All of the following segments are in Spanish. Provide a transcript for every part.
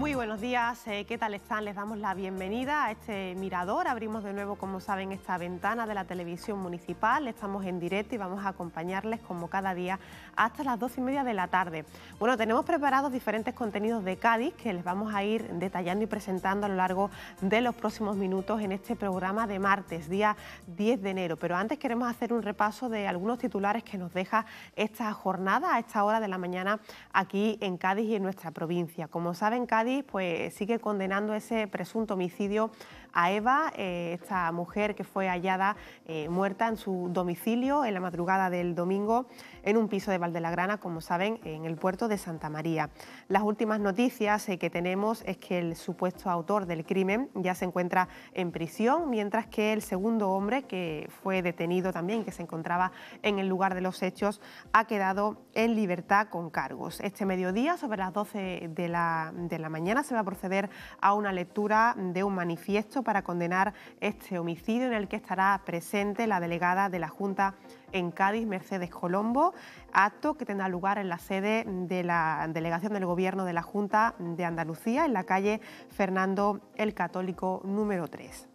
Muy buenos días, eh, ¿qué tal están? Les damos la bienvenida a este mirador. Abrimos de nuevo, como saben, esta ventana de la televisión municipal. Estamos en directo y vamos a acompañarles como cada día hasta las 12 y media de la tarde. Bueno, tenemos preparados diferentes contenidos de Cádiz que les vamos a ir detallando y presentando a lo largo de los próximos minutos en este programa de martes, día 10 de enero. Pero antes queremos hacer un repaso de algunos titulares que nos deja esta jornada a esta hora de la mañana aquí en Cádiz y en nuestra provincia. Como saben, Cádiz pues, sigue condenando ese presunto homicidio a Eva, eh, esta mujer que fue hallada eh, muerta en su domicilio en la madrugada del domingo en un piso de Valdelagrana, como saben, en el puerto de Santa María. Las últimas noticias eh, que tenemos es que el supuesto autor del crimen ya se encuentra en prisión, mientras que el segundo hombre, que fue detenido también, que se encontraba en el lugar de los hechos, ha quedado en libertad con cargos. Este mediodía, sobre las 12 de la, de la mañana, se va a proceder a una lectura de un manifiesto para condenar este homicidio en el que estará presente la delegada de la Junta en Cádiz, Mercedes Colombo, acto que tendrá lugar en la sede de la delegación del Gobierno de la Junta de Andalucía, en la calle Fernando el Católico número 3.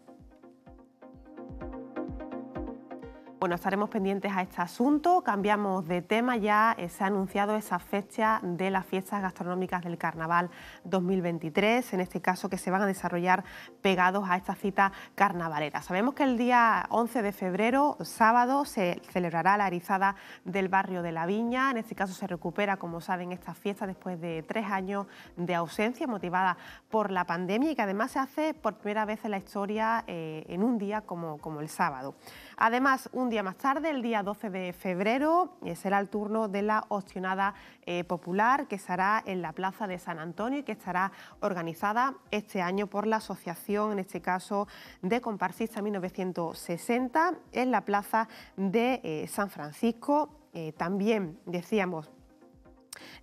Bueno, estaremos pendientes a este asunto. Cambiamos de tema, ya eh, se ha anunciado esa fecha de las fiestas gastronómicas del Carnaval 2023, en este caso que se van a desarrollar pegados a esta cita carnavalera. Sabemos que el día 11 de febrero, sábado, se celebrará la erizada del barrio de la Viña. En este caso se recupera, como saben, esta fiesta después de tres años de ausencia motivada por la pandemia y que además se hace por primera vez en la historia eh, en un día como el sábado. Además, un día más tarde, el día 12 de febrero, eh, será el turno de la opcionada eh, popular que será en la Plaza de San Antonio y que estará organizada este año por la Asociación, en este caso, de Comparsista 1960, en la Plaza de eh, San Francisco. también decíamos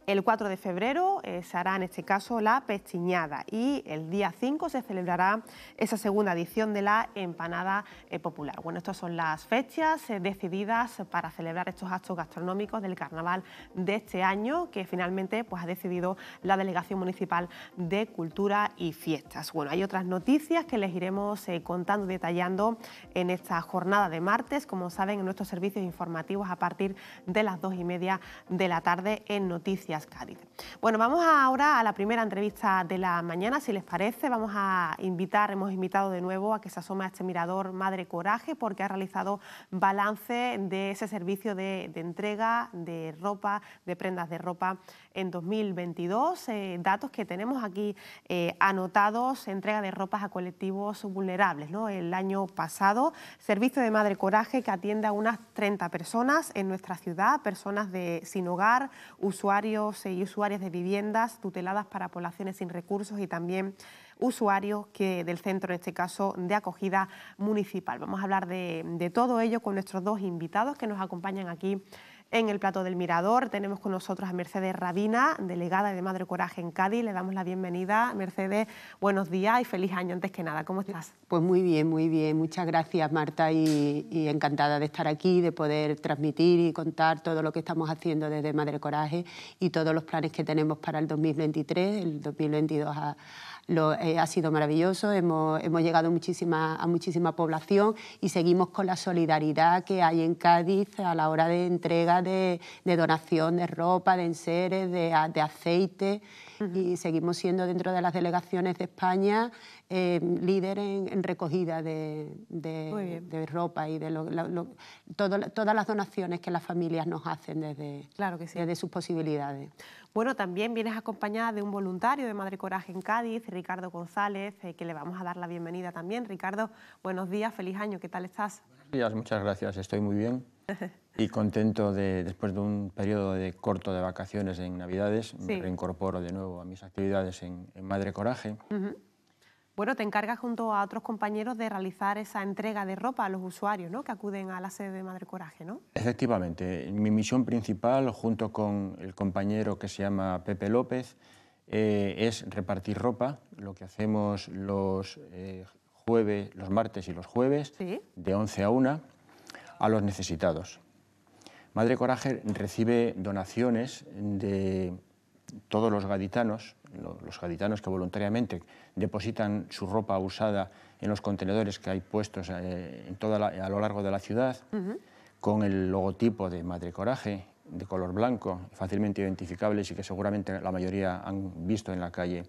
el 4 de febrero eh, se hará en este caso la pestiñada y el día 5 se celebrará esa segunda edición de la empanada eh, popular. Bueno, estas son las fechas eh, decididas para celebrar estos actos gastronómicos del carnaval de este año que finalmente pues, ha decidido la Delegación Municipal de Cultura y Fiestas. Bueno, hay otras noticias que les iremos contando y detallando en esta jornada de martes, como saben, en nuestros servicios informativos a partir de las dos y media de la tarde en Noticias bueno, vamos ahora a la primera entrevista de la mañana, si les parece. Vamos a invitar, hemos invitado de nuevo a que se asome a este mirador Madre Coraje porque ha realizado balance de ese servicio de entrega de ropa, de prendas de ropa en 2022. Eh, datos que tenemos aquí eh, anotados, entrega de ropas a colectivos vulnerables. El año pasado, servicio de Madre Coraje que atiende a unas 30 personas en nuestra ciudad, personas de, sin hogar, usuarios eh, y usuarias de viviendas tuteladas para poblaciones sin recursos y también usuarios del centro, en este caso, de acogida municipal. Vamos a hablar de, de todo ello con nuestros dos invitados que nos acompañan aquí en el plato del Mirador tenemos con nosotros a Mercedes Rabina, delegada de Madre Coraje en Cádiz. Le damos la bienvenida. Mercedes, buenos días y feliz año antes que nada. ¿Cómo estás? Pues muy bien, muy bien. Muchas gracias, Marta, y, y encantada de estar aquí, de poder transmitir y contar todo lo que estamos haciendo desde Madre Coraje y todos los planes que tenemos para el 2023, el 2022 a lo, eh, ha sido maravilloso, hemos, hemos llegado muchísima, a muchísima población y seguimos con la solidaridad que hay en Cádiz a la hora de entrega de, de donación de ropa, de enseres, de, de aceite y seguimos siendo dentro de las delegaciones de España em, líder en, recogida de, ropa y de todas las donaciones que las familias nos hacen desde, claro que sus posibilidades. Bueno, también vienes acompañada de un voluntario de Madre Coraje en Cádiz, Ricardo González, eh, que le vamos a dar la bienvenida también. Ricardo, buenos días, feliz año, ¿qué tal estás? Buenos días, muchas gracias, estoy muy bien. Y contento de, después de un periodo de corto de vacaciones en Navidades, me reincorporo de nuevo a mis actividades en, Madre Coraje. Bueno, te encargas junto a otros compañeros de realizar esa entrega de ropa a los usuarios ¿no? que acuden a la sede de Madre Coraje, ¿no? Efectivamente, mi misión principal, junto con el compañero que se llama Pepe López, eh, es repartir ropa. Lo que hacemos los, eh, jueves, los martes y los jueves, de 11 a 1, a los necesitados. Madre Coraje recibe donaciones de todos los gaditanos, los gaditanos que voluntariamente depositan su ropa usada en los contenedores que hay puestos eh, a lo largo de la ciudad, con el logotipo de Madre Coraje, de color blanco, fácilmente identificables y que seguramente la mayoría han visto en la calle.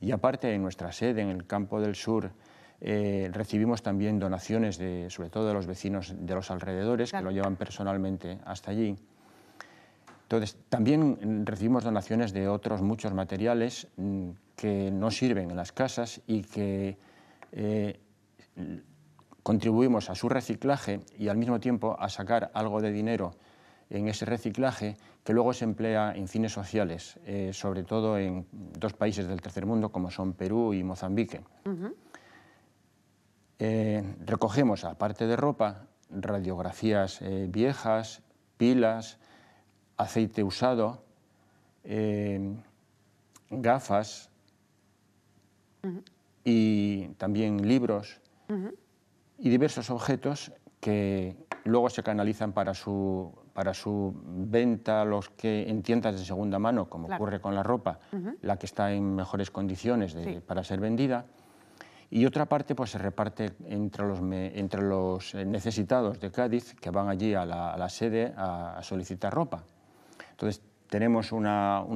Y aparte, en nuestra sede, en el Campo del Sur, eh, recibimos también donaciones, sobre todo de los vecinos de los alrededores, que lo llevan personalmente hasta allí. Entonces, también recibimos donaciones de otros muchos materiales mm, que no sirven en las casas y que eh, contribuimos a su reciclaje y al mismo tiempo a sacar algo de dinero en ese reciclaje que luego se emplea en fines sociales, eh, sobre todo en dos países del tercer mundo como son Perú y Mozambique. Eh, recogemos, aparte de ropa, radiografías eh, viejas, pilas, aceite usado, eh, gafas y también libros y diversos objetos que luego se canalizan para su, para su venta los que en tiendas de segunda mano, como ocurre con la ropa, la que está en mejores condiciones para ser vendida y otra parte pues, se reparte entre los, eh, necesitados de Cádiz que van allí a la, sede a, solicitar ropa. Entonces tenemos un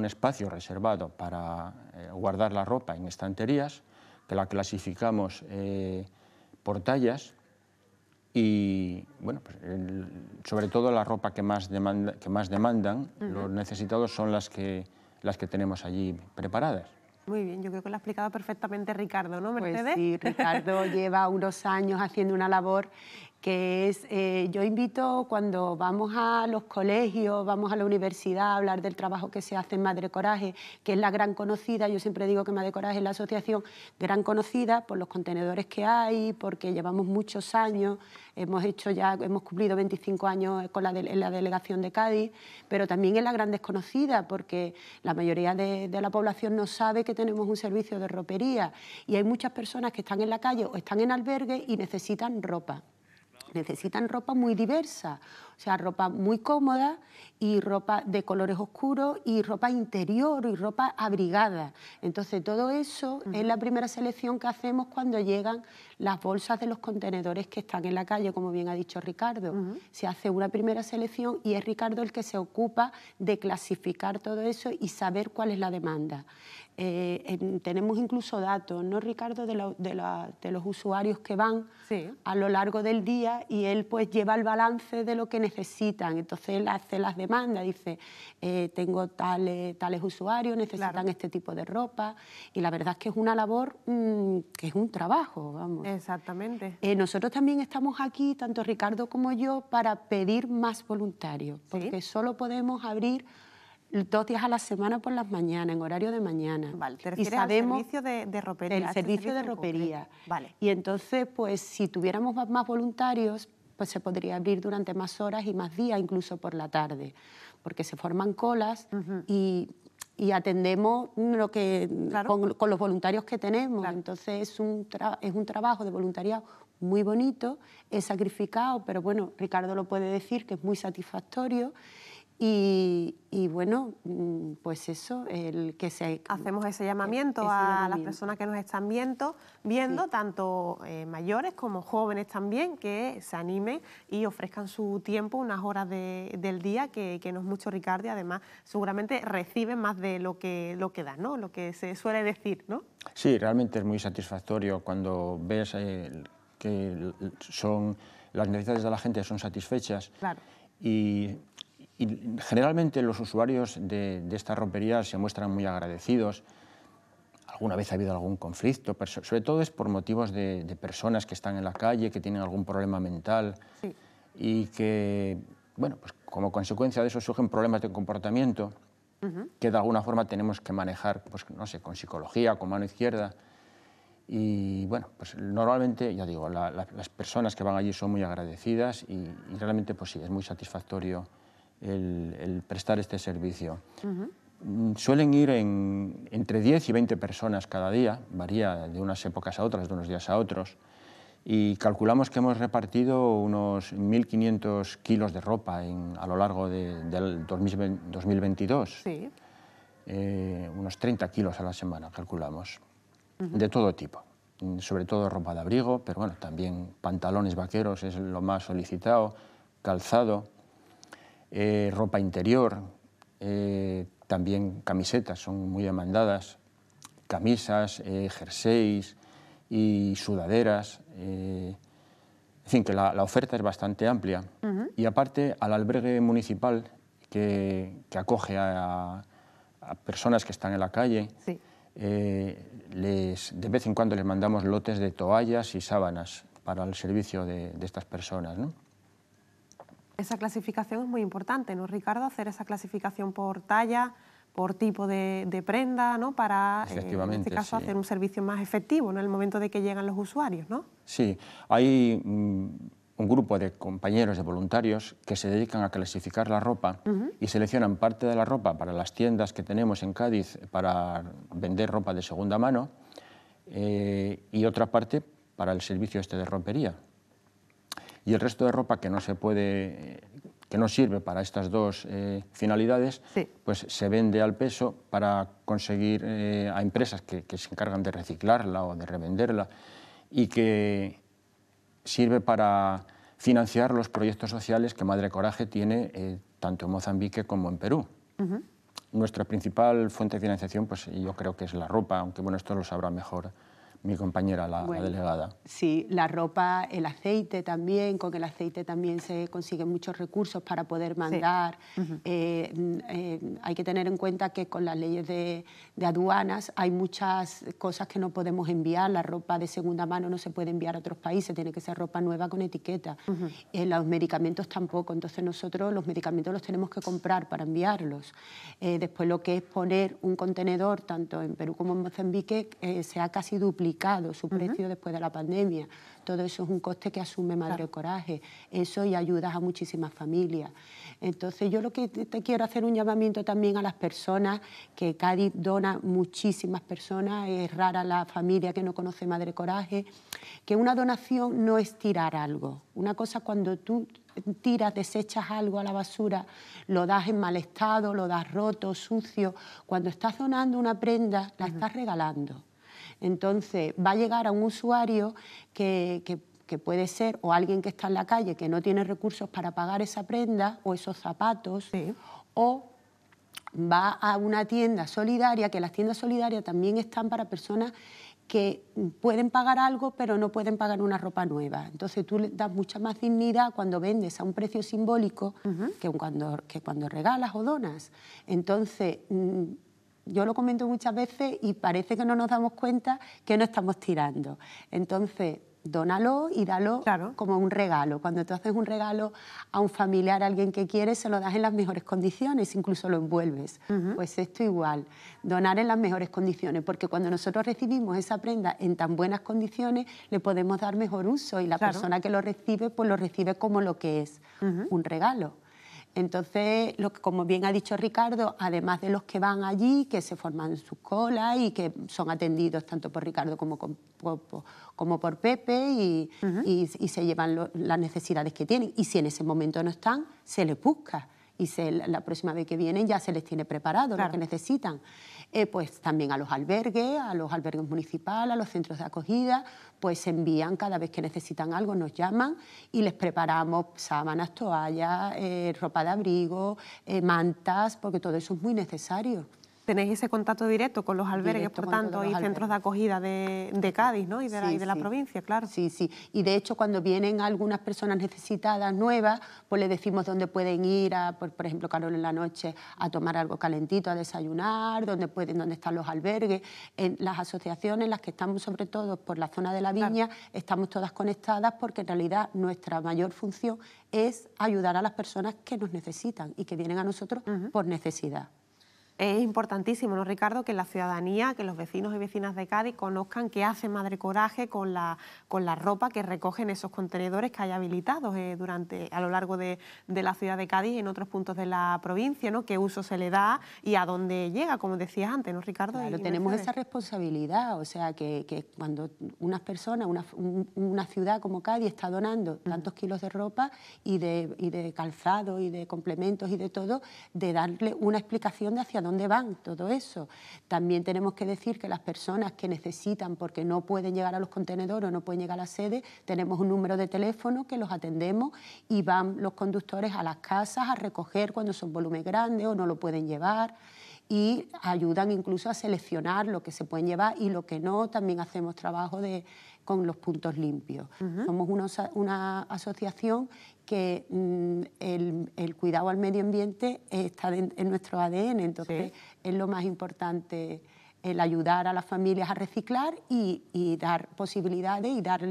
espacio reservado para eh, guardar la ropa en estanterías, que la clasificamos eh, por tallas y bueno, pues, sobre todo la ropa que más, que más demandan, los necesitados son las que, las que tenemos allí preparadas. Muy bien, yo creo que lo ha explicado perfectamente Ricardo, ¿no, pues Mercedes? Pues sí, Ricardo lleva unos años haciendo una labor que es, eh, yo invito cuando vamos a los colegios, vamos a la universidad a hablar del trabajo que se hace en Madre Coraje, que es la gran conocida, yo siempre digo que Madre Coraje es la asociación gran conocida por los contenedores que hay, porque llevamos muchos años, hemos hecho ya, hemos cumplido 25 años con la delegación de Cádiz, pero también es la gran desconocida, porque la mayoría de, de la población no sabe que tenemos un servicio de ropería y hay muchas personas que están en la calle o están en albergue y necesitan ropa necesitan ropa muy diversa, o sea, ropa muy cómoda y ropa de colores oscuros y ropa interior y ropa abrigada. Entonces, todo eso es la primera selección que hacemos cuando llegan las bolsas de los contenedores que están en la calle, como bien ha dicho Ricardo. Se hace una primera selección y es Ricardo el que se ocupa de clasificar todo eso y saber cuál es la demanda. Eh, tenemos incluso datos, ¿no, Ricardo?, de, los usuarios que van a lo largo del día y él pues lleva el balance de lo que necesitan. Entonces él hace las demandas, dice, eh, tengo tales, tales usuarios, necesitan este tipo de ropa. Y la verdad es que es una labor mm, que es un trabajo, vamos. Exactamente. Eh, nosotros también estamos aquí, tanto Ricardo como yo, para pedir más voluntarios, porque solo podemos abrir dos días a la semana por las mañanas, en horario de mañana. Vale, y sabemos servicio de, ropería. El servicio, de ropería. Vale. Y entonces, pues si tuviéramos más voluntarios, pues se podría abrir durante más horas y más días, incluso por la tarde, porque se forman colas y y atendemos lo que, con, los voluntarios que tenemos. Entonces es un, es un trabajo de voluntariado muy bonito, es sacrificado, pero bueno, Ricardo lo puede decir que es muy satisfactorio y, bueno, mm, pues eso, el que se... Hacemos ese eh, llamamiento a las personas que nos están viendo, tanto eh, mayores como jóvenes también, que se animen y ofrezcan su tiempo, unas horas de, del día, que, no es mucho Ricardo, y además seguramente reciben más de lo que, lo que dan, ¿no? lo que se suele decir, ¿no? Sí, realmente es muy satisfactorio cuando ves eh, que son las necesidades de la gente son satisfechas. Y y generalmente los usuarios de, de estas romperías se muestran muy agradecidos. Alguna vez ha habido algún conflicto, pero sobre todo es por motivos de, personas que están en la calle, que tienen algún problema mental y que, bueno, pues como consecuencia de eso surgen problemas de comportamiento que de alguna forma tenemos que manejar, pues no sé, con psicología, con mano izquierda. Y bueno, pues normalmente, ya digo, las personas que van allí son muy agradecidas y realmente, pues sí, es muy satisfactorio el, prestar este servicio. Mm, suelen ir entre 10 y 20 personas cada día, varía de unas épocas a otras, de unos días a otros, y calculamos que hemos repartido unos 1.500 kilos de ropa a lo largo del 2022. Sí. Eh, unos 30 kilos a la semana, calculamos, de todo tipo mm, sobre todo ropa de abrigo, pero bueno, también pantalones vaqueros es lo más solicitado, calzado, eh, ropa interior, eh, también camisetas son muy demandadas, camisas, eh, jerseys y sudaderas. en fin, que la, oferta es bastante amplia. Y aparte, al albergue municipal que, acoge a, personas que están en la calle, de vez en cuando les mandamos lotes de toallas y sábanas para el servicio de, de estas personas. ¿no? Esa clasificación es muy importante, ¿no, Ricardo? Hacer esa clasificación por talla, por tipo de, prenda, ¿no? Para, eh, en este caso, hacer un servicio más efectivo en el momento de que llegan los usuarios, ¿no? Sí, hay mm, un grupo de compañeros, de voluntarios, que se dedican a clasificar la ropa y seleccionan parte de la ropa para las tiendas que tenemos en Cádiz para vender ropa de segunda mano eh, y otra parte para el servicio este de rompería y el resto de ropa que no se puede eh, que no sirve para estas dos eh, finalidades, pues se vende al peso para conseguir eh, a empresas que, se encargan de reciclarla o de revenderla y que sirve para financiar los proyectos sociales que Madre Coraje tiene tanto en Mozambique como en Perú. Nuestra principal fuente de financiación, pues yo creo que es la ropa, aunque bueno, esto lo sabrá mejor mi compañera, la, delegada. Sí, la ropa, el aceite también, con el aceite también se consiguen muchos recursos para poder mandar. Eh, mm, eh, hay que tener en cuenta que con las leyes de, aduanas hay muchas cosas que no podemos enviar, la ropa de segunda mano no se puede enviar a otros países, tiene que ser ropa nueva con etiqueta. Eh, los medicamentos tampoco, entonces nosotros los medicamentos los tenemos que comprar para enviarlos. después lo que es poner un contenedor, tanto en Perú como en Mozambique, sea casi duplicado su precio después de la pandemia. Todo eso es un coste que asume Madre Coraje. Eso y ayudas a muchísimas familias. Entonces yo lo que te quiero hacer un llamamiento también a las personas, que Cádiz dona muchísimas personas, es rara la familia que no conoce Madre Coraje, que una donación no es tirar algo. Una cosa cuando tú tiras, desechas algo a la basura, lo das en mal estado, lo das roto, sucio. Cuando estás donando una prenda, la estás regalando. Entonces, va a llegar a un usuario que, puede ser o alguien que está en la calle que no tiene recursos para pagar esa prenda o esos zapatos, o va a una tienda solidaria, que las tiendas solidarias también están para personas que pueden pagar algo pero no pueden pagar una ropa nueva. Entonces tú le das mucha más dignidad cuando vendes a un precio simbólico que, cuando, que cuando regalas o donas. Entonces mm, yo lo comento muchas veces y parece que no nos damos cuenta que no estamos tirando. Entonces, dónalo y dalo como un regalo. Cuando tú haces un regalo a un familiar, a alguien que quieres, se lo das en las mejores condiciones, incluso lo envuelves. Pues esto igual, donar en las mejores condiciones, porque cuando nosotros recibimos esa prenda en tan buenas condiciones, le podemos dar mejor uso y la persona que lo recibe, pues lo recibe como lo que es, un regalo. Entonces, como bien ha dicho Ricardo, además de los que van allí, que se forman sus colas y que son atendidos tanto por Ricardo como, por Pepe y, se llevan las necesidades que tienen. Y si en ese momento no están, se les busca y la próxima vez que vienen ya se les tiene preparado lo que necesitan. Eh, pues también a los albergues, a los albergues municipales, a los centros de acogida, pues envían cada vez que necesitan algo, nos llaman y les preparamos sábanas, toallas, eh, ropa de abrigo, eh, mantas, porque todo eso es muy necesario tenéis ese contacto directo con los albergues, por tanto, y centros de acogida de, Cádiz ¿no? y de, la, provincia, claro. Sí, sí. Y de hecho, cuando vienen algunas personas necesitadas nuevas, pues les decimos dónde pueden ir, a, por, ejemplo, Carol en la noche, a tomar algo calentito, a desayunar, dónde, pueden, dónde están los albergues. En las asociaciones, las que estamos sobre todo por la zona de la viña, estamos todas conectadas porque en realidad nuestra mayor función es ayudar a las personas que nos necesitan y que vienen a nosotros por necesidad. Es importantísimo, ¿no, Ricardo?, que la ciudadanía, que los vecinos y vecinas de Cádiz conozcan qué hace Madre Coraje con la, con la ropa que recogen esos contenedores que hay habilitados eh, durante, a lo largo de, la ciudad de Cádiz y en otros puntos de la provincia, ¿no? qué uso se le da y a dónde llega, como decías antes, ¿no, Ricardo? Pero tenemos esa responsabilidad, o sea, que, cuando unas personas, una, una, ciudad como Cádiz está donando tantos kilos de ropa y de, y de calzado y de complementos y de todo, de darle una explicación de hacia dónde dónde van todo eso? También tenemos que decir que las personas que necesitan porque no pueden llegar a los contenedores o no pueden llegar a la sede, tenemos un número de teléfono que los atendemos y van los conductores a las casas a recoger cuando son volumen grande o no lo pueden llevar y ayudan incluso a seleccionar lo que se pueden llevar y lo que no. También hacemos trabajo de, con los puntos limpios. Somos una, una, asociación que mm, el, cuidado al medio ambiente está en, nuestro ADN, entonces es lo más importante el ayudar a las familias a reciclar y, dar posibilidades y, dar,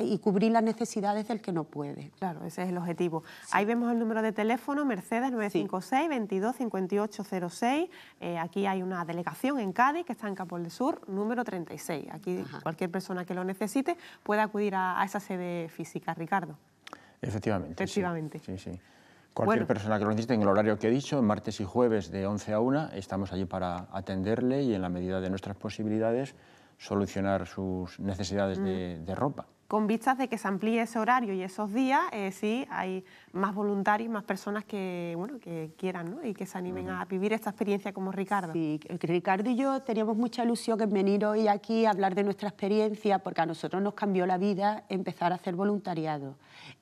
y cubrir las necesidades del que no puede. Claro, ese es el objetivo. Ahí vemos el número de teléfono, Mercedes 956 22 eh, aquí hay una delegación en Cádiz que está en Capol del Sur, número 36. Aquí cualquier persona que lo necesite puede acudir a esa sede física, Ricardo. Efectivamente. Sí, sí. Cualquier persona que lo necesite en el horario que he dicho, martes y jueves de 11 a 1, estamos allí para atenderle y en la medida de nuestras posibilidades solucionar sus necesidades mm. de ropa con vistas de que se amplíe ese horario y esos días, eh, sí, hay más voluntarios, más personas que, bueno, que quieran y que se animen a vivir esta experiencia como Ricardo. Sí, Ricardo y yo teníamos mucha ilusión en venir hoy aquí a hablar de nuestra experiencia, porque a nosotros nos cambió la vida empezar a hacer voluntariado.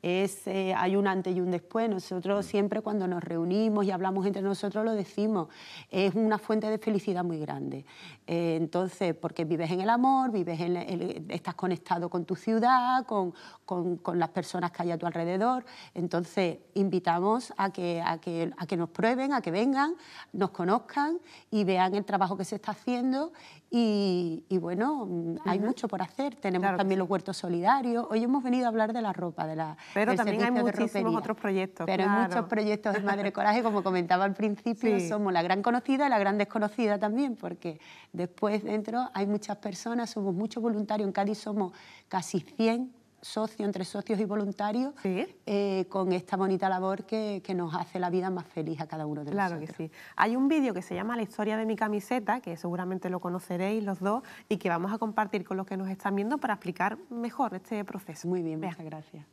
Es, eh, hay un antes y un después. Nosotros siempre cuando nos reunimos y hablamos entre nosotros lo decimos. Es una fuente de felicidad muy grande. Eh, entonces, porque vives en el amor, vives en estás conectado con tu ciudad, con, las personas que hay a tu alrededor. Entonces, invitamos a que, a, que, a que nos prueben, a que vengan, nos conozcan y vean el trabajo que se está haciendo y, bueno, mm, hay mucho por hacer. Tenemos también los huertos solidarios. Hoy hemos venido a hablar de la ropa, de la Pero también hay muchos otros proyectos. Pero hay muchos proyectos de Madre Coraje, como comentaba al principio, somos la gran conocida y la gran desconocida también, porque después dentro hay muchas personas, somos muchos voluntarios. En Cádiz somos casi 100 socio entre socios y voluntarios, eh, con esta bonita labor que, nos hace la vida más feliz a cada uno de nosotros. Claro que sí. Hay un vídeo que se llama La historia de mi camiseta, que seguramente lo conoceréis los dos, y que vamos a compartir con los que nos están viendo para explicar mejor este proceso. Muy bien, muchas gracias.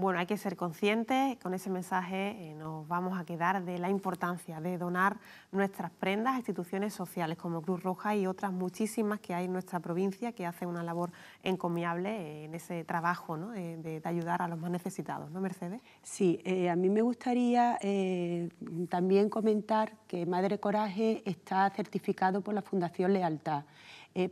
Bueno, hay que ser conscientes, con ese mensaje eh, nos vamos a quedar de la importancia de donar nuestras prendas a instituciones sociales como Cruz Roja y otras muchísimas que hay en nuestra provincia que hacen una labor encomiable eh, en ese trabajo de, ayudar a los más necesitados, ¿no, Mercedes? Sí, eh, a mí me gustaría también comentar que Madre Coraje está certificado por la Fundación Lealtad.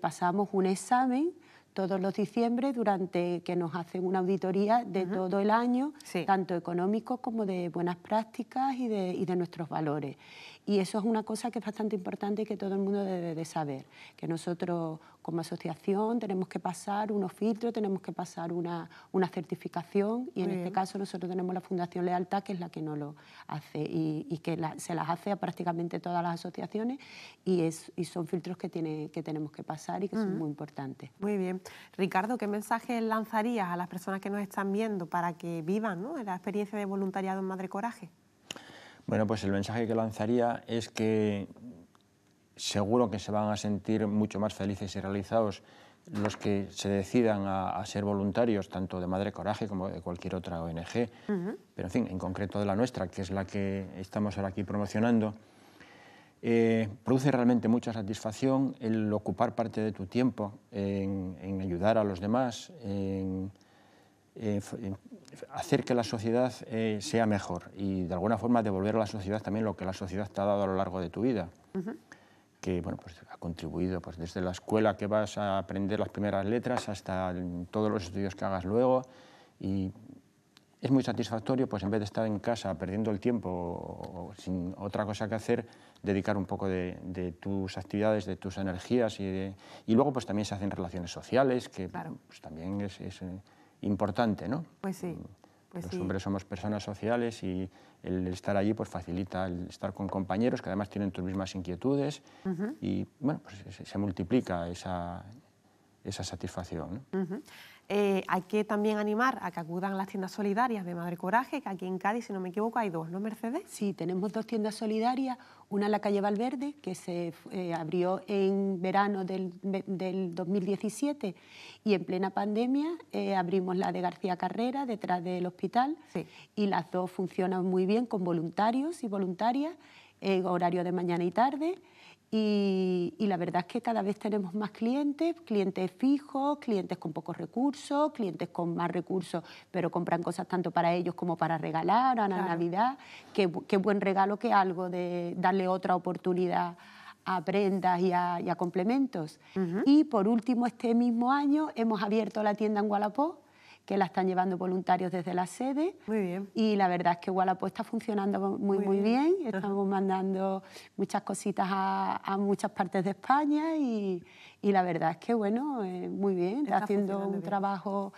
pasamos un examen todos los diciembre durante que nos hacen una auditoría de todo el año, tanto económico como de buenas prácticas y de, y de nuestros valores. Y eso es una cosa que es bastante importante y que todo el mundo debe de saber, que nosotros como asociación tenemos que pasar unos filtros, tenemos que pasar una, certificación y en este caso nosotros tenemos la Fundación Lealtad, que es la que no lo hace y, que se las hace a prácticamente todas las asociaciones y, son filtros que, tenemos que pasar y que son mm. muy importantes. Muy bien. Ricardo, ¿qué mensaje lanzarías a las personas que nos están viendo para que vivan la experiencia de voluntariado en Madre Coraje? Bueno, pues el mensaje que lanzaría es que seguro que se van a sentir mucho más felices y realizados los que se decidan a, ser voluntarios, tanto de Madre Coraje como de cualquier otra ONG, pero en fin, en concreto de la nuestra, que es la que estamos ahora aquí promocionando. Eh, produce realmente mucha satisfacción el ocupar parte de tu tiempo en, en ayudar a los demás, en eh, eh, hacer que la sociedad eh, sea mejor y de alguna forma devolver a la sociedad también lo que la sociedad te ha dado a lo largo de tu vida. que bueno, pues ha contribuido pues, desde la escuela que vas a aprender las primeras letras hasta todos los estudios que hagas luego y es muy satisfactorio, pues en vez de estar en casa perdiendo el tiempo o, sin otra cosa que hacer, dedicar un poco de, tus actividades, de tus energías y, y, luego pues también se hacen relaciones sociales, que pues, también es, importante, ¿no? Pues sí. Mm, pues los hombres somos personas sociales y el estar allí pues facilita el estar con compañeros que además tienen tus mismas inquietudes y bueno, pues se, multiplica esa, satisfacción. Eh, hay que también animar a que acudan a las tiendas solidarias de Madre Coraje, que aquí en Cádiz, si no me equivoco, hay dos, ¿no, Mercedes? Sí, tenemos dos tiendas solidarias, una en la calle Valverde, que se eh, abrió en verano del, 2017 y en plena pandemia eh, abrimos la de García Carrera, detrás del hospital, y las dos funcionan muy bien con voluntarios y voluntarias, horario de mañana y tarde y, la verdad es que cada vez tenemos más clientes, clientes fijos, clientes con pocos recursos, clientes con más recursos, pero compran cosas tanto para ellos como para regalar a Navidad. Qué, buen regalo que algo de darle otra oportunidad a prendas y a, complementos. Y por último, este mismo año hemos abierto la tienda en Gualapó que la están llevando voluntarios desde la sede. Muy bien. Y la verdad es que Wallapop está funcionando muy, muy, bien. Estamos mandando muchas cositas a, muchas partes de España y, la verdad es que, bueno, eh, muy bien. haciendo un trabajo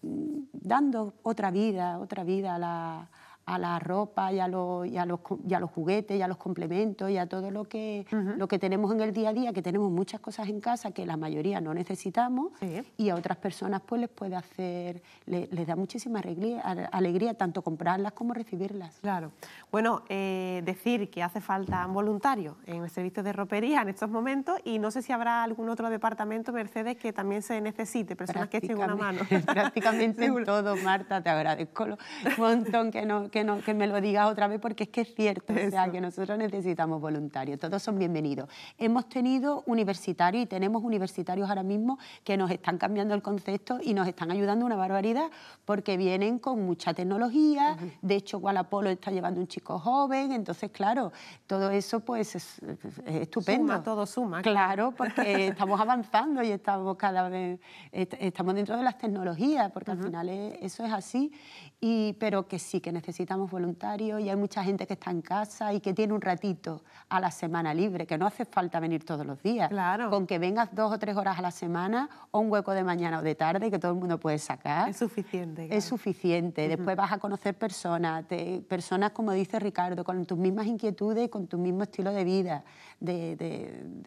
mm, dando otra vida, otra vida a la a la ropa y a, los, y los juguetes y a los complementos y a todo lo que, lo que tenemos en el día a día, que tenemos muchas cosas en casa que la mayoría no necesitamos y a otras personas pues les puede hacer, les, da muchísima alegría, tanto comprarlas como recibirlas. Claro. Bueno, eh, decir que hace falta un voluntario en el servicio de ropería en estos momentos y no sé si habrá algún otro departamento, Mercedes, que también se necesite, personas que echen una mano. Prácticamente en todo, Marta, te agradezco un montón que nos que, me lo digas otra vez porque es que es cierto, o sea, que nosotros necesitamos voluntarios, todos son bienvenidos. Hemos tenido universitarios y tenemos universitarios ahora mismo que nos están cambiando el concepto y nos están ayudando una barbaridad porque vienen con mucha tecnología, de hecho Gualapolo está llevando un chico joven, entonces claro, todo eso pues es, estupendo. todo suma. Claro, porque estamos avanzando y estamos cada vez, estamos dentro de las tecnologías, porque al final eso es así, y, pero que sí que necesitamos necesitamos voluntarios y hay mucha gente que está en casa y que tiene un ratito a la semana libre, que no hace falta venir todos los días. Claro. Con que vengas dos o tres horas a la semana o un hueco de mañana o de tarde que todo el mundo puede sacar. Es suficiente. Es suficiente. Después vas a conocer personas, personas como dice Ricardo, con tus mismas inquietudes y con tu mismo estilo de vida, de,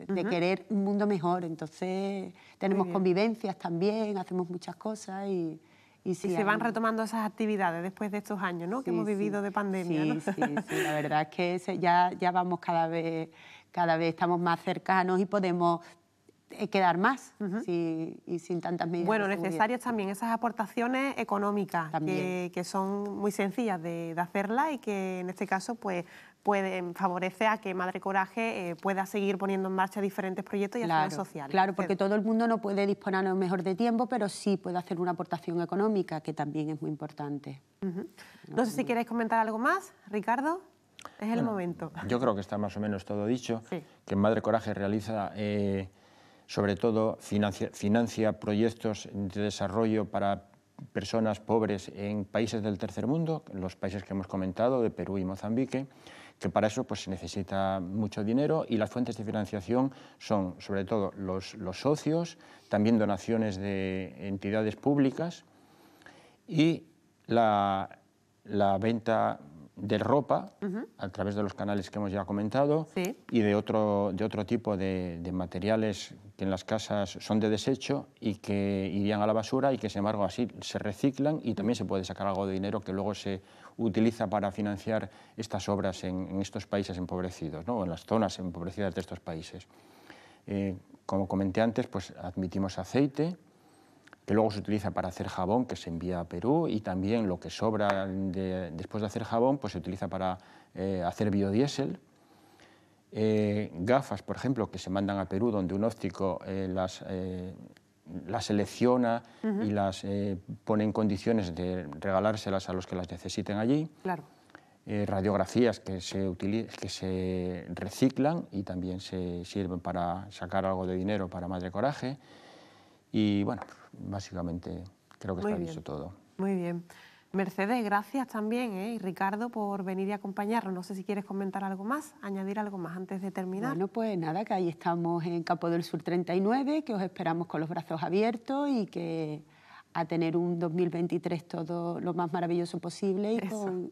de querer un mundo mejor. Entonces tenemos convivencias también, hacemos muchas cosas y... Y, se van retomando esas actividades después de estos años ¿no? que hemos vivido de pandemia. Sí, sí, sí, la verdad es que ya, ya vamos cada vez, cada vez estamos más cercanos y podemos eh, quedar más y sin tantas medidas. Bueno, necesarias también esas aportaciones económicas, que, son muy sencillas de, de hacerlas y que en este caso pues favorece a que Madre Coraje eh, pueda seguir poniendo en marcha diferentes proyectos y acciones sociales. Claro, porque todo el mundo no puede disponer mejor de tiempo, pero sí puede hacer una aportación económica, que también es muy importante. no, sé si queréis comentar algo más, Ricardo. Es el momento. Yo creo que está más o menos todo dicho, que Madre Coraje realiza... Eh, sobre todo financia, proyectos de desarrollo para personas pobres en países del tercer mundo, los países que hemos comentado, de Perú y Mozambique, que para eso pues, se necesita mucho dinero y las fuentes de financiación son sobre todo los, socios, también donaciones de entidades públicas y la, la venta de ropa a través de los canales que hemos ya comentado y de otro, tipo de, materiales que en las casas son de desecho y que irían a la basura y que sin embargo así se reciclan y también se puede sacar algo de dinero que luego se utiliza para financiar estas obras en, estos países empobrecidos ¿no? o en las zonas empobrecidas de estos países. Eh, como comenté antes, pues admitimos aceite, que luego se utiliza para hacer jabón, que se envía a Perú, y también lo que sobra después de hacer jabón, pues se utiliza para eh, hacer biodiesel. Eh, gafas, por ejemplo, que se mandan a Perú, donde un óptico eh, las, selecciona y las pone en condiciones de regalárselas a los que las necesiten allí. Claro. radiografías que se, que se reciclan y también se sirven para sacar algo de dinero para Madre Coraje. Y bueno, básicamente creo que está dicho todo. Muy bien. Mercedes, gracias también, ¿eh? y Ricardo, por venir y acompañarnos. No sé si quieres comentar algo más, añadir algo más antes de terminar. Bueno, pues nada, que ahí estamos en Capo del Sur 39, que os esperamos con los brazos abiertos y que a tener un 2023 todo lo más maravilloso posible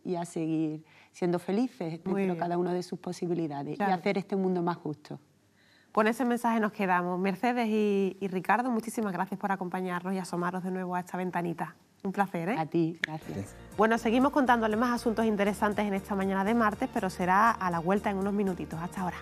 y, a seguir siendo felices dentro de cada una de sus posibilidades y hacer este mundo más justo. Con ese mensaje nos quedamos. Mercedes y, Ricardo, muchísimas gracias por acompañarnos y asomaros de nuevo a esta ventanita. Un placer, ¿eh? A ti, gracias. Bueno, seguimos contándole más asuntos interesantes en esta mañana de martes, pero será a la vuelta en unos minutitos. Hasta ahora.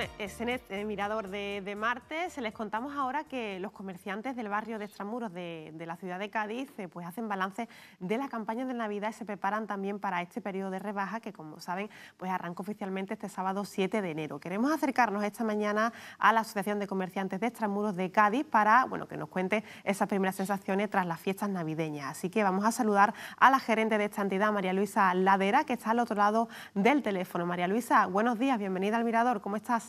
en este eh, mirador de, Martes se les contamos ahora que los comerciantes del barrio de Extramuros de, la ciudad de Cádiz eh, pues hacen balance de la campaña de Navidad y se preparan también para este periodo de rebaja que, como saben, pues arranca oficialmente este sábado 7 de enero. Queremos acercarnos esta mañana a la Asociación de Comerciantes de Extramuros de Cádiz para bueno, que nos cuente esas primeras sensaciones tras las fiestas navideñas. Así que vamos a saludar a la gerente de esta entidad, María Luisa Ladera, que está al otro lado del teléfono. María Luisa, buenos días, bienvenida al Mirador, ¿cómo estás?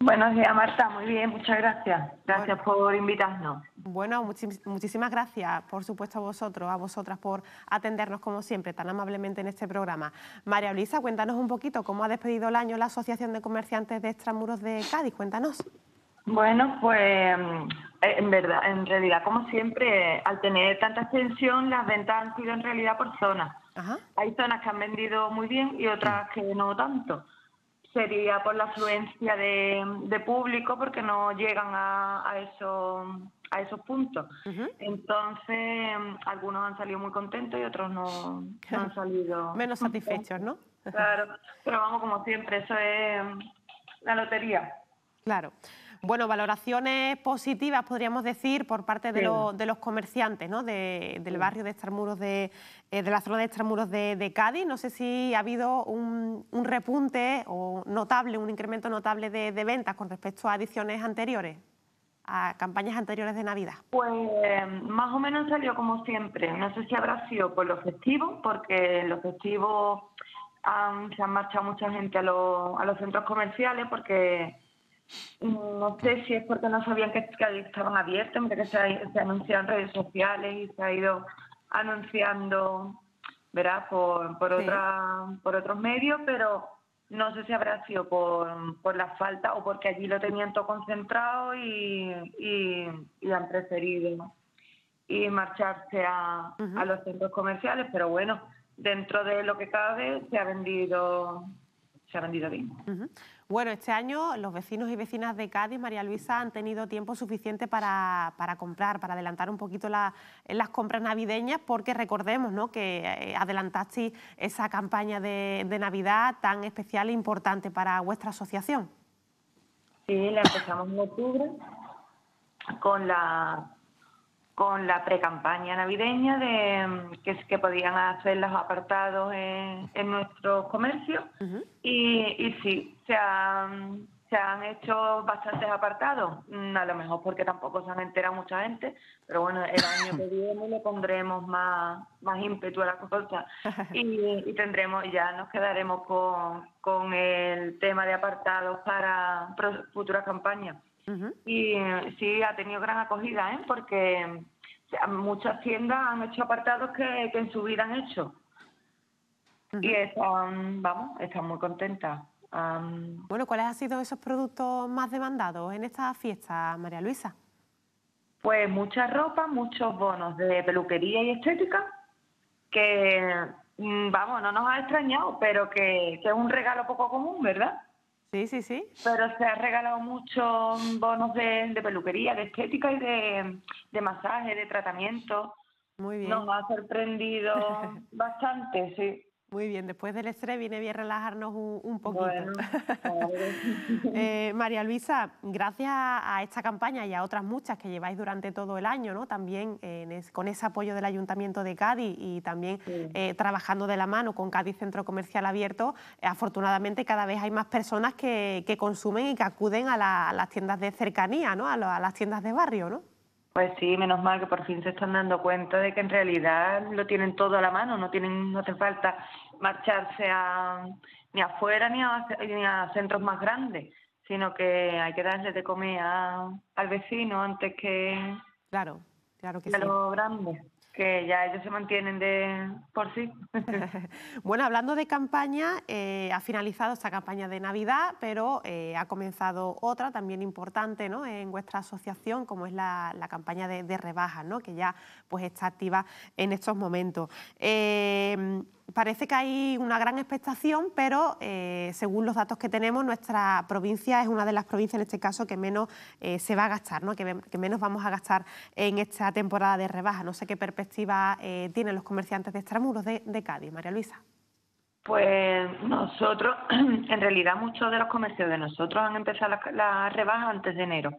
Buenos días, Marta. Muy bien, muchas gracias. Gracias por invitarnos. Bueno, muchísimas gracias, por supuesto, a vosotros, a vosotras, por atendernos, como siempre, tan amablemente en este programa. María Ulisa, cuéntanos un poquito cómo ha despedido el año la Asociación de Comerciantes de Extramuros de Cádiz. Cuéntanos. Bueno, pues eh, en verdad, en realidad, como siempre, al tener tanta extensión, las ventas han sido en realidad por zonas. Hay zonas que han vendido muy bien y otras que no tanto sería por la afluencia de, público porque no llegan a, esos a esos puntos. Entonces, algunos han salido muy contentos y otros no, han salido. Menos satisfechos, ¿no? claro, pero vamos, como siempre, eso es la lotería. Claro. Bueno, valoraciones positivas, podríamos decir, por parte de, los, de los comerciantes del barrio de Estarmuros de, eh, de la zona de extramuros de, Cádiz. No sé si ha habido un, repunte o notable, un incremento notable de, ventas con respecto a ediciones anteriores, a campañas anteriores de Navidad. Pues más o menos salió como siempre. No sé si habrá sido por los festivos, porque los festivos se han marchado mucha gente a, los centros comerciales porque no sé si es porque no sabían que, estaban abiertos, que se, se anuncian redes sociales y se ha ido anunciando, ¿verdad? Por, por, otra, por otros medios, pero no sé si habrá sido por, por la falta o porque allí lo tenían todo concentrado y, y, han preferido y marcharse a, a los centros comerciales, pero bueno, dentro de lo que cabe se ha vendido se ha vendido bien. Bueno, este año los vecinos y vecinas de Cádiz, María Luisa, han tenido tiempo suficiente para, comprar, para adelantar un poquito las compras navideñas, porque recordemos ¿no? que eh, adelantaste esa campaña de, de Navidad tan especial e importante para vuestra asociación. Sí, la empezamos en octubre con la con la precampaña navideña de mm, que, que, podían hacer los apartados en, en nuestros comercios y, y, sí se han, se han hecho bastantes apartados mm, a lo mejor porque tampoco se han enterado mucha gente pero bueno el año que viene le pondremos más más ímpetu a la cosa y, y tendremos ya nos quedaremos con, con el tema de apartados para futuras campañas y eh, sí, ha tenido gran acogida, ¿eh? porque mm, muchas tiendas han hecho apartados que, en su vida han hecho. Y están, vamos, están muy contentas. bueno, ¿cuáles han sido esos productos más demandados en esta fiesta, María Luisa? Pues mucha ropa, muchos bonos de peluquería y estética, que, mm, vamos, no nos ha extrañado, pero que es un regalo poco común, ¿verdad? Sí, sí, sí. Pero se ha regalado muchos bonos de, de peluquería, de estética y de, de, masaje, de tratamiento. Muy bien. Nos ha sorprendido bastante, sí. Muy bien, después del estrés viene bien relajarnos un, poquito. Eh, María Luisa, gracias a esta campaña y a otras muchas que lleváis durante todo el año, ¿no? también eh, con ese apoyo del Ayuntamiento de Cádiz y también eh, trabajando de la mano con Cádiz Centro Comercial Abierto, afortunadamente cada vez hay más personas que, consumen y que acuden a, las tiendas de cercanía, ¿no? a, a las tiendas de barrio. ¿no? Pues sí, menos mal que por fin se están dando cuenta de que en realidad lo tienen todo a la mano, no tienen, no hace falta marcharse ni afuera ni a, ni a centros más grandes, sino que hay que darle de comer al vecino antes que claro, claro que, lo grande que ya ellos se mantienen de por sí. bueno, hablando de campaña, eh, ha finalizado esta campaña de Navidad, pero eh, ha comenzado otra también importante en vuestra asociación, como es la, campaña de, de rebajas, ¿no? que ya pues, está activa en estos momentos. Eh, parece que hay una gran expectación, pero eh, según los datos que tenemos, nuestra provincia es una de las provincias en este caso que menos eh, se va a gastar, ¿no? que, menos vamos a gastar en esta temporada de rebaja. No sé qué perspectiva eh, tienen los comerciantes de extramuros de, Cádiz, María Luisa. Pues nosotros, en realidad muchos de los comercios de nosotros han empezado las la rebaja antes de enero.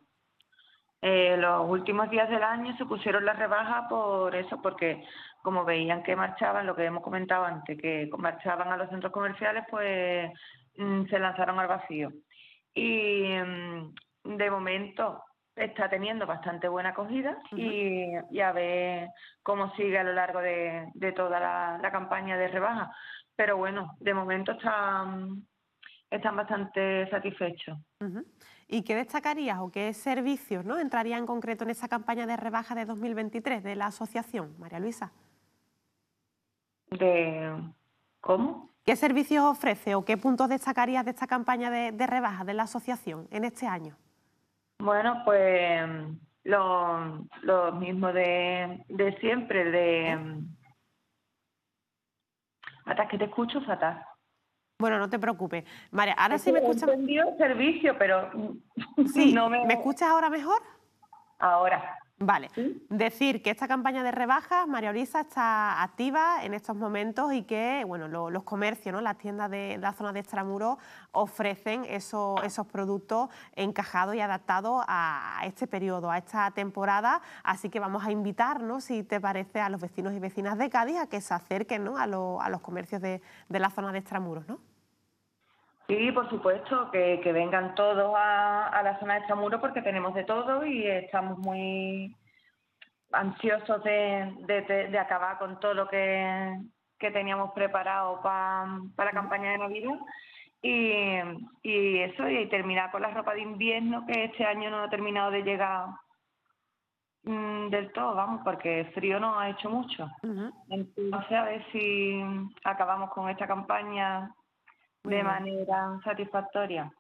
los últimos días del año se pusieron las rebajas por eso, porque como veían que marchaban, lo que hemos comentado antes, que marchaban a los centros comerciales, pues mm, se lanzaron al vacío. Y mm, de momento está teniendo bastante buena acogida y, ya a ver cómo sigue a lo largo de, toda la, campaña de rebaja. Pero bueno, de momento están, están bastante satisfechos. ¿Y qué destacarías o qué servicios ¿no? entraría en concreto en esa campaña de rebaja de 2023 de la asociación, María Luisa? de cómo. ¿Qué servicios ofrece o qué puntos destacarías de esta campaña de, rebaja de la asociación en este año? Bueno, pues lo, lo mismo de, siempre, de... Hasta que te escucho fatal. Bueno, no te preocupes. María, ahora sí me escuchas. He servicio, pero. Sí, no me... ¿Me escuchas ahora mejor? Ahora. Vale, decir que esta campaña de rebajas, María Olisa, está activa en estos momentos y que bueno, los comercios, las tiendas de, la zona de Extramuros ofrecen esos, esos productos encajados y adaptados a este periodo, a esta temporada. Así que vamos a invitar, si te parece, a los vecinos y vecinas de Cádiz a que se acerquen ¿no? a, los comercios de, de la zona de Extramuros. ¿no? y por supuesto, que, vengan todos a, la zona de Chamuro porque tenemos de todo y estamos muy ansiosos de, acabar con todo lo que, teníamos preparado para la campaña de Navidad. Y, y eso, y terminar con la ropa de invierno que este año no ha terminado de llegar mm, del todo, vamos, porque el frío no ha hecho mucho. no Entonces, a ver si acabamos con esta campaña de manera satisfactoria.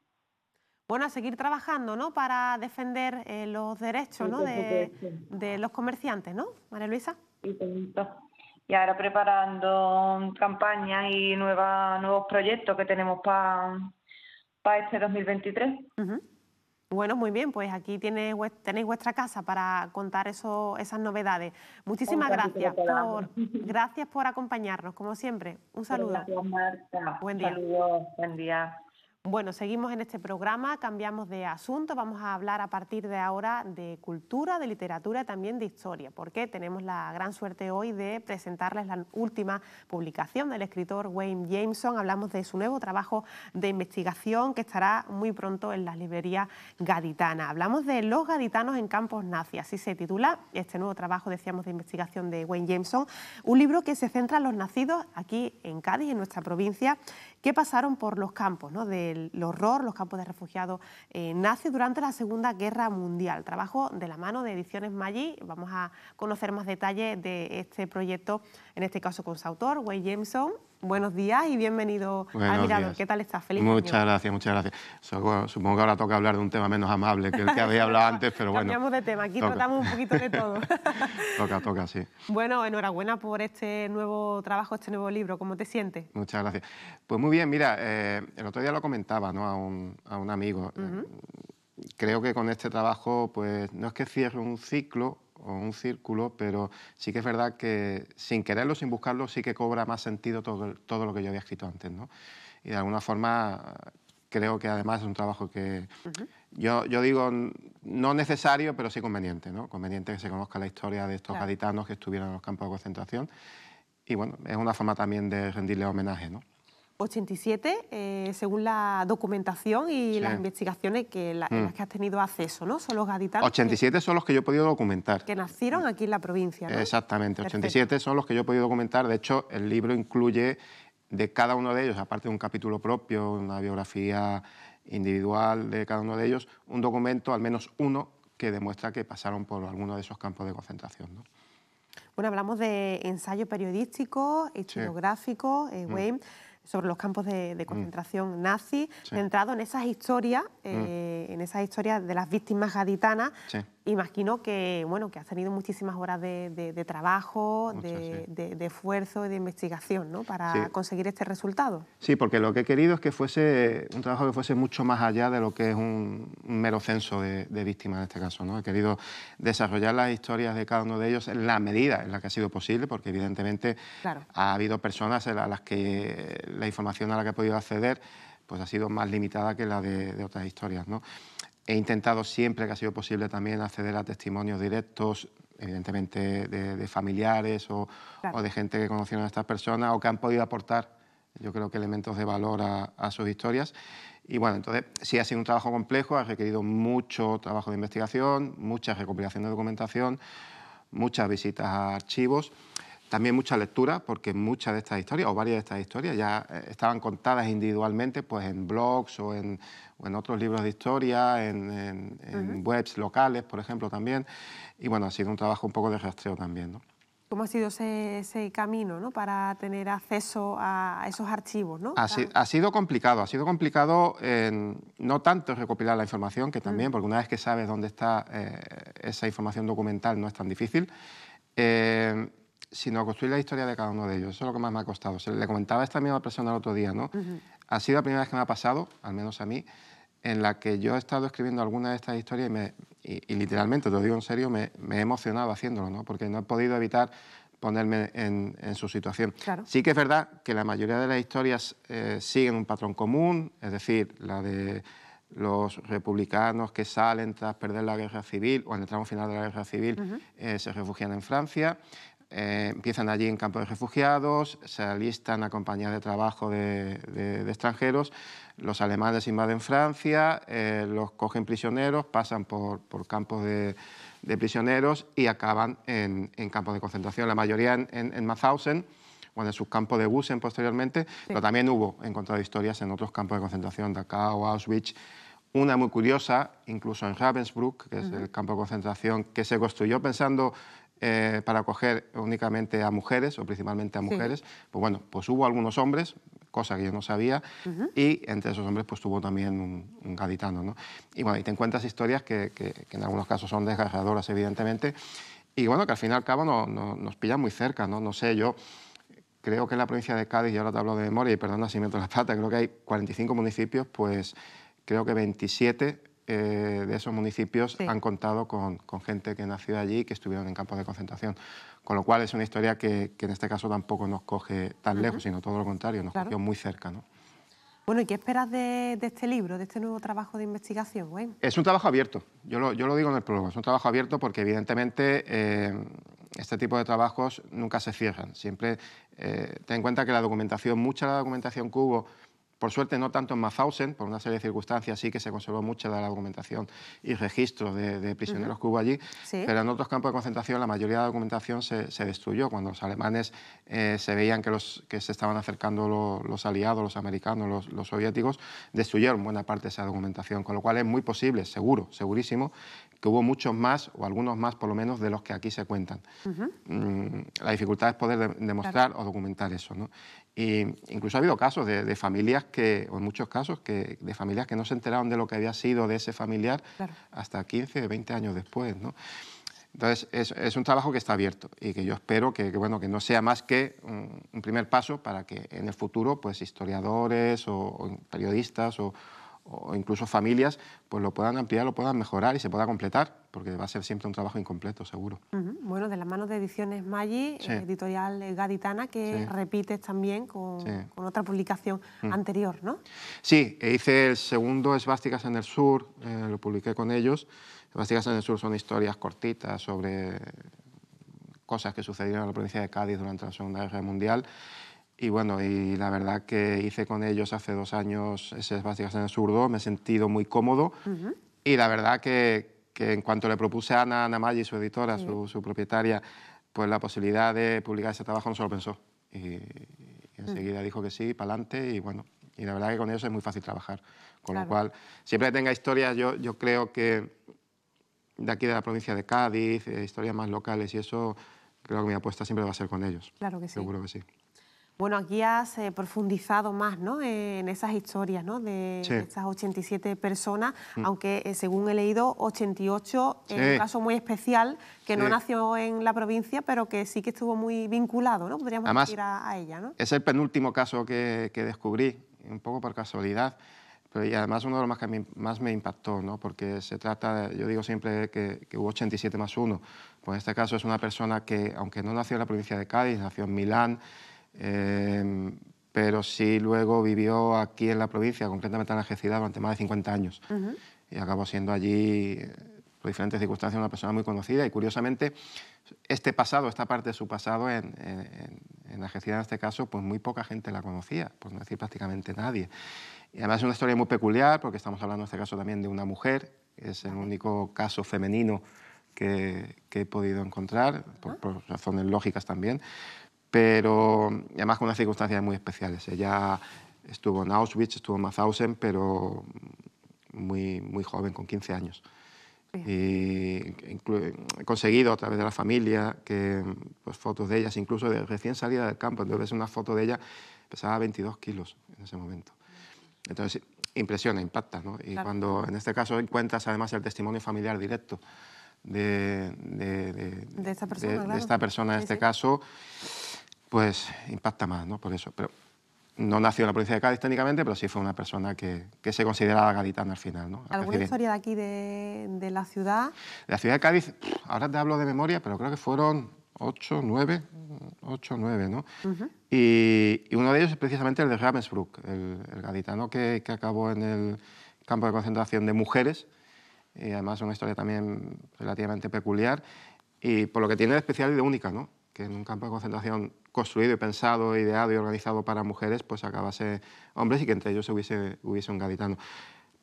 Bueno, a seguir trabajando, ¿no? Para defender eh, los derechos de, los comerciantes, ¿no, María Luisa? y ahora preparando campañas y nueva, nuevos proyectos que tenemos para este 2023. Bueno, muy bien, pues aquí tiene, tenéis vuestra casa para contar eso, esas novedades. Muchísimas gracias por, gracias por acompañarnos, como siempre. Un saludo. Gracias, Marta. buen día. Bueno, seguimos en este programa, cambiamos de asunto, vamos a hablar a partir de ahora de cultura, de literatura y también de historia, porque tenemos la gran suerte hoy de presentarles la última publicación del escritor Wayne Jameson. Hablamos de su nuevo trabajo de investigación que estará muy pronto en la librería gaditana. Hablamos de los gaditanos en campos nazis, así se titula este nuevo trabajo, decíamos, de investigación de Wayne Jameson, un libro que se centra en los nacidos aquí en Cádiz, en nuestra provincia, ¿Qué pasaron por los campos ¿no? del horror, los campos de refugiados eh, durante la Segunda Guerra Mundial. Trabajo de la mano de Ediciones Maggi. Vamos a conocer más detalles de este proyecto, en este caso con su autor, Wayne Jameson, Buenos días y bienvenido a al mirador. ¿Qué tal estás? Feliz Muchas gracias, muchas gracias. Supongo que ahora toca hablar de un tema menos amable que el que había hablado antes, pero bueno. Cambiamos de tema, aquí tratamos un poquito de todo. toca, toca, sí. Bueno, enhorabuena por este nuevo trabajo, este nuevo libro. ¿Cómo te sientes? Muchas gracias. Pues muy bien, mira, eh, el otro día lo comentaba a, un, amigo. Creo que con este trabajo, pues no es que cierre un ciclo, o un círculo, pero sí que es verdad que sin quererlo, sin buscarlo, sí que cobra más sentido todo, todo lo que yo había escrito antes. ¿no? Y de alguna forma creo que además es un trabajo que yo, yo, digo no necesario, pero sí conveniente. ¿no? Conveniente que se conozca la historia de estos gaditanos que estuvieron en los campos de concentración. Y bueno, es una forma también de rendirle homenaje. ¿no? 87, eh, según la documentación y las investigaciones que en las mm. que has tenido acceso, ¿no? Son los gaditanos. 87 son los que yo he podido documentar. Que nacieron aquí en la provincia, ¿no? Exactamente, 87 son los que yo he podido documentar. De hecho, el libro incluye de cada uno de ellos, aparte de un capítulo propio, una biografía individual de cada uno de ellos, un documento, al menos uno, que demuestra que pasaron por alguno de esos campos de concentración. Bueno, hablamos de ensayo periodístico, historiográfico, eh, mm. Wayne sobre los campos de, mm. concentración nazi, centrado en esas historias, mm. eh, en esas historias de las víctimas gaditanas, imagino que, bueno, que has tenido muchísimas horas de, trabajo, de, esfuerzo y de investigación ¿no? para conseguir este resultado. Sí, porque lo que he querido es que fuese un trabajo que fuese mucho más allá de lo que es un, mero censo de, víctimas en este caso. He querido desarrollar las historias de cada uno de ellos en la medida en la que ha sido posible, porque evidentemente ha habido personas a las que la información a la que he podido acceder pues ha sido más limitada que la de, otras historias. ¿no? He intentado siempre que ha sido posible también acceder a testimonios directos, evidentemente de, familiares o, de gente que conocieron a estas personas o que han podido aportar, yo creo que elementos de valor a, a sus historias. Y bueno, entonces sí ha sido un trabajo complejo, ha requerido mucho trabajo de investigación, mucha recopilación de documentación, muchas visitas a archivos. También mucha lectura, porque muchas de estas historias, o varias de estas historias, ya eh, estaban contadas individualmente pues, en blogs o en, otros libros de historia, en, webs locales, por ejemplo, también. Y bueno, ha sido un trabajo un poco de rastreo también. ¿Cómo ha sido ese, camino para tener acceso a esos archivos? Ha, sido complicado, ha sido complicado no tanto recopilar la información, que también, mm. porque una vez que sabes dónde está eh, esa información documental no es tan difícil, eh, sino construir la historia de cada uno de ellos. Eso es lo que más me ha costado. se le comentaba a esta misma persona el otro día, ¿no? Ha sido la primera vez que me ha pasado, al menos a mí, en la que yo he estado escribiendo alguna de estas historias y, me, y, literalmente, te lo digo en serio, me, he emocionado haciéndolo, ¿no? Porque no he podido evitar ponerme en, su situación. Claro. Sí que es verdad que la mayoría de las historias eh, siguen un patrón común, es decir, la de los republicanos que salen tras perder la guerra civil o en el tramo final de la guerra civil eh, se refugian en Francia. Eh, empiezan allí en campos de refugiados, se alistan a compañías de trabajo de, extranjeros, los alemanes invaden Francia, eh, los cogen prisioneros, pasan por, campos de, prisioneros y acaban en, campos de concentración, la mayoría en, Mauthausen o en sus campos de Busen posteriormente, pero también hubo encontrado historias en otros campos de concentración, Dachau, Auschwitz, una muy curiosa, incluso en Ravensbrück, que es el campo de concentración que se construyó pensando eh, para acoger únicamente a mujeres o principalmente a mujeres, pues bueno, pues hubo algunos hombres, cosa que yo no sabía, y entre esos hombres pues tuvo también un, gaditano, ¿no? Y bueno, y te encuentras historias que, en algunos casos son desgarradoras, evidentemente, y bueno, que al fin y al cabo no, nos pillan muy cerca, ¿no? No sé, yo creo que en la provincia de Cádiz, y ahora te hablo de memoria, y perdona si meto la plata, creo que hay 45 municipios, pues creo que 27 eh, de esos municipios han contado con, gente que nació allí y que estuvieron en campos de concentración. Con lo cual es una historia que, en este caso tampoco nos coge tan lejos, sino todo lo contrario, nos coge muy cerca. Bueno, ¿y qué esperas de, este libro, de este nuevo trabajo de investigación, Es un trabajo abierto, yo lo, yo lo digo en el prólogo, es un trabajo abierto porque evidentemente eh, este tipo de trabajos nunca se cierran. Siempre eh, ten en cuenta que la documentación, mucha de la documentación que hubo por suerte, no tanto en Mauthausen, por una serie de circunstancias sí que se conservó mucha de la documentación y registro de, prisioneros que hubo allí, pero en otros campos de concentración la mayoría de la documentación se, destruyó cuando los alemanes eh, se veían que, los, que se estaban acercando los, aliados, los americanos, los, soviéticos, destruyeron buena parte de esa documentación, con lo cual es muy posible, seguro, segurísimo, que hubo muchos más, o algunos más por lo menos, de los que aquí se cuentan. Mm, la dificultad es poder demostrar o documentar eso. ¿no? incluso ha habido casos de, familias que, o en muchos casos, que, de familias que no se enteraron de lo que había sido de ese familiar hasta 15, 20 años después. Entonces, es, un trabajo que está abierto y que yo espero que, bueno, que no sea más que un, primer paso para que en el futuro pues, historiadores o periodistas o, o incluso familias, pues lo puedan ampliar, lo puedan mejorar y se pueda completar, porque va a ser siempre un trabajo incompleto, seguro. Bueno, de las manos de Ediciones Maggi, eh, editorial eh, gaditana, que repites también con, otra publicación mm. anterior, ¿no? Sí, e hice el segundo Esvásticas en el Sur, eh, lo publiqué con ellos. Esvásticas en el Sur son historias cortitas sobre cosas que sucedieron en la provincia de Cádiz durante la Segunda Guerra Mundial y bueno, y la verdad que hice con ellos hace dos años esas básicas en el surdo, me he sentido muy cómodo y la verdad que, en cuanto le propuse a Ana, Ana Maggi, su editora, su, propietaria, pues la posibilidad de publicar ese trabajo no se lo pensó. Y, mm. enseguida dijo que sí, para adelante y bueno, y la verdad que con ellos es muy fácil trabajar. Con lo cual, siempre que tenga historias, yo, yo creo que de aquí de la provincia de Cádiz, eh, historias más locales y eso, creo que mi apuesta siempre va a ser con ellos. Claro que sí. Seguro que sí. Bueno, aquí has profundizado más ¿no? en esas historias ¿no? de esas estas 87 personas, mm. aunque eh, según he leído, 88 en es un caso muy especial que no nació en la provincia, pero que sí que estuvo muy vinculado, ¿no? podríamos decir a, ella. ¿no? Es el penúltimo caso que, que descubrí, un poco por casualidad. Pero, y además uno de los más que más me impactó, ¿no? porque se trata, yo digo siempre que, que, hubo 87 más uno, pues en este caso es una persona que, aunque no nació en la provincia de Cádiz, nació en Milán, Em, pero sí luego vivió aquí en la provincia, concretamente en Algeciras, durante más de 50 años. Y acabó siendo allí, eh, por diferentes circunstancias, una persona muy conocida. Y curiosamente, este pasado, esta parte de su pasado en, en, en en este caso, pues muy poca gente la conocía, por no decir prácticamente nadie. Y además es una historia muy peculiar, porque estamos hablando en este caso también de una mujer, es el único caso femenino que, he podido encontrar, por ah. razones lógicas también pero además con unas circunstancias muy especiales. Ella estuvo en Auschwitz, estuvo en Mauthausen, pero muy, muy joven, con 15 años. Y he conseguido a través de la familia que, pues, fotos de ellas, incluso de recién salida del campo, entonces ves una foto de ella, pesaba 22 kilos en ese momento. Entonces, impresiona, impacta. ¿no? Y cuando en este caso encuentras además el testimonio familiar directo de, de, esta persona, en este caso, pues impacta más, ¿no? Por eso. Pero no nació en la provincia de Cádiz técnicamente, pero sí fue una persona que, que se consideraba gaditana al final. ¿no? ¿Alguna historia de aquí, de, de, la ciudad? De la ciudad de Cádiz, ahora te hablo de memoria, pero creo que fueron ocho, nueve, ocho, nueve, ¿no? y, uno de ellos es precisamente el de Ravensbrück, el, gaditano que, que, acabó en el campo de concentración de mujeres, y además una historia también relativamente peculiar, y por lo que tiene de especial y de única, ¿no? Que en un campo de concentración construido y pensado, ideado y organizado para mujeres, pues acabase hombres y que entre ellos hubiese, hubiese un gaditano.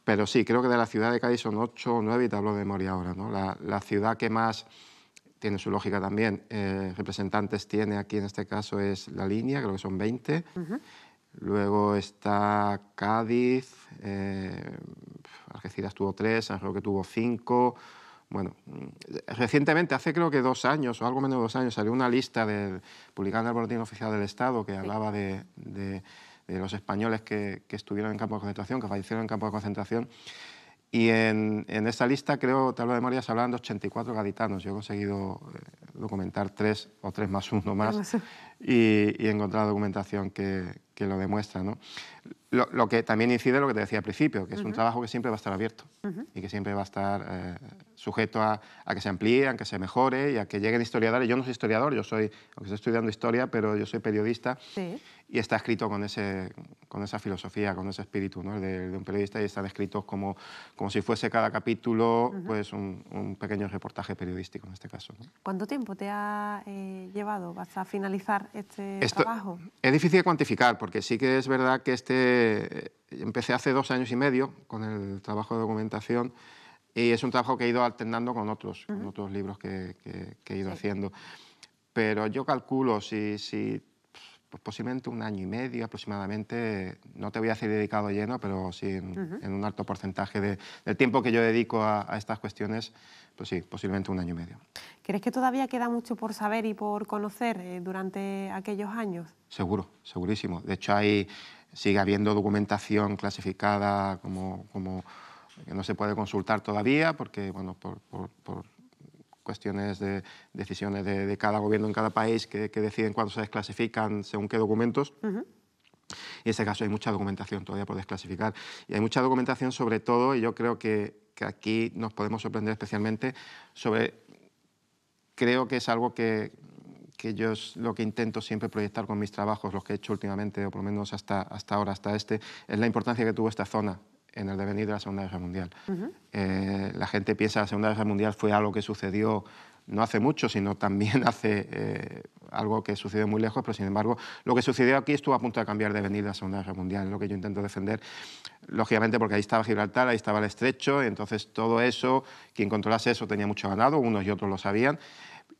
Pero sí, creo que de la ciudad de Cádiz son ocho o nueve, y te hablo de memoria ahora, ¿no? la, ciudad que más tiene su lógica también. Eh, representantes tiene aquí en este caso es La Línea, creo que son 20. Luego está Cádiz, eh, Algeciras tuvo tres, San que tuvo cinco, bueno, mm, recientemente, hace creo que dos años o algo menos de dos años, salió una lista publicada en el Boletín Oficial del Estado que hablaba de, los españoles que, estuvieron en campo de concentración, que fallecieron en campo de concentración. Y en, esa lista, creo, te hablo de memoria, se hablaban de 84 gaditanos. Yo he conseguido eh, documentar tres o tres más uno más y, y he encontrado documentación que, que lo demuestra. ¿no? Lo, que también incide lo que te decía al principio, que es un trabajo que siempre va a estar abierto y que siempre va a estar eh, sujeto a, que se amplíe, a que se mejore y a que lleguen historiadores. Yo no soy historiador, yo soy, aunque estoy estudiando historia, pero yo soy periodista y está escrito con, ese, con esa filosofía, con ese espíritu ¿no? de, un periodista y están escritos como, como si fuese cada capítulo pues un, pequeño reportaje periodístico en este caso. ¿Cuánto tiempo te ha eh, llevado? ¿Vas a finalizar este Esto, trabajo? Es difícil de cuantificar porque sí que es verdad que este eh, empecé hace dos años y medio con el trabajo de documentación y es un trabajo que he ido alternando con otros, otros libros que, he ido haciendo. Pero yo calculo, si, pues posiblemente un año y medio aproximadamente, no te voy a hacer dedicado lleno, pero sí en, un alto porcentaje del tiempo que yo dedico a, estas cuestiones, pues sí, posiblemente un año y medio. ¿Crees que todavía queda mucho por saber y por conocer eh, durante aquellos años? Seguro, segurísimo. De hecho, hay sigue habiendo documentación clasificada como, como que no se puede consultar todavía porque, bueno, por, cuestiones de decisiones de, cada gobierno en cada país que, deciden cuándo se desclasifican según qué documentos. Y en ese caso hay mucha documentación todavía por desclasificar. Y hay mucha documentación sobre todo, y yo creo que aquí nos podemos sorprender especialmente sobre... Creo que es algo que que yo lo que intento siempre proyectar con mis trabajos, los que he hecho últimamente, o por lo menos hasta, hasta ahora, hasta este, es la importancia que tuvo esta zona en el devenir de la Segunda Guerra Mundial. Eh, la gente piensa que la Segunda Guerra Mundial fue algo que sucedió no hace mucho, sino también hace eh, algo que sucedió muy lejos, pero sin embargo lo que sucedió aquí estuvo a punto de cambiar de venir la Segunda Guerra Mundial, es lo que yo intento defender, lógicamente porque ahí estaba Gibraltar, ahí estaba el estrecho, entonces todo eso, quien controlase eso tenía mucho ganado, unos y otros lo sabían,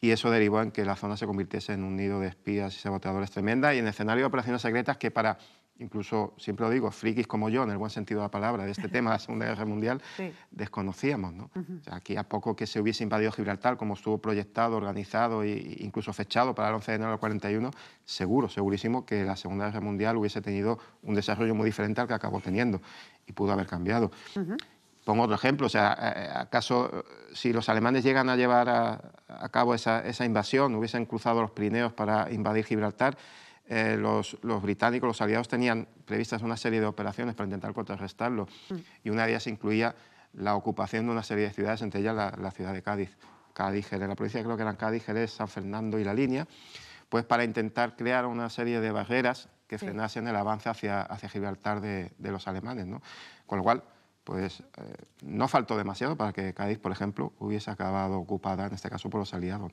y eso derivó en que la zona se convirtiese en un nido de espías y saboteadores tremenda y en escenario de operaciones secretas que para, incluso siempre lo digo, frikis como yo, en el buen sentido de la palabra, de este tema de la Segunda Guerra Mundial, desconocíamos. ¿no? aquí a poco que se hubiese invadido Gibraltar, como estuvo proyectado, organizado e incluso fechado para el 11 de enero del 41, seguro, segurísimo que la Segunda Guerra Mundial hubiese tenido un desarrollo muy diferente al que acabó teniendo y pudo haber cambiado. Pongo otro ejemplo, o sea, eh, eh, ¿acaso eh, si los alemanes llegan a llevar a, cabo esa, invasión, hubiesen cruzado los Pirineos para invadir Gibraltar, los, británicos, los aliados tenían previstas una serie de operaciones para intentar contrarrestarlo mm. y una de ellas incluía la ocupación de una serie de ciudades, entre ellas la, ciudad de Cádiz, Cádiz, Jerez, la provincia creo que eran Cádiz, Jerez, San Fernando y la línea, pues para intentar crear una serie de barreras que frenasen el avance hacia, hacia Gibraltar de, de los alemanes. ¿no? Con lo cual, pues eh, no faltó demasiado para que Cádiz, por ejemplo, hubiese acabado ocupada, en este caso por los aliados.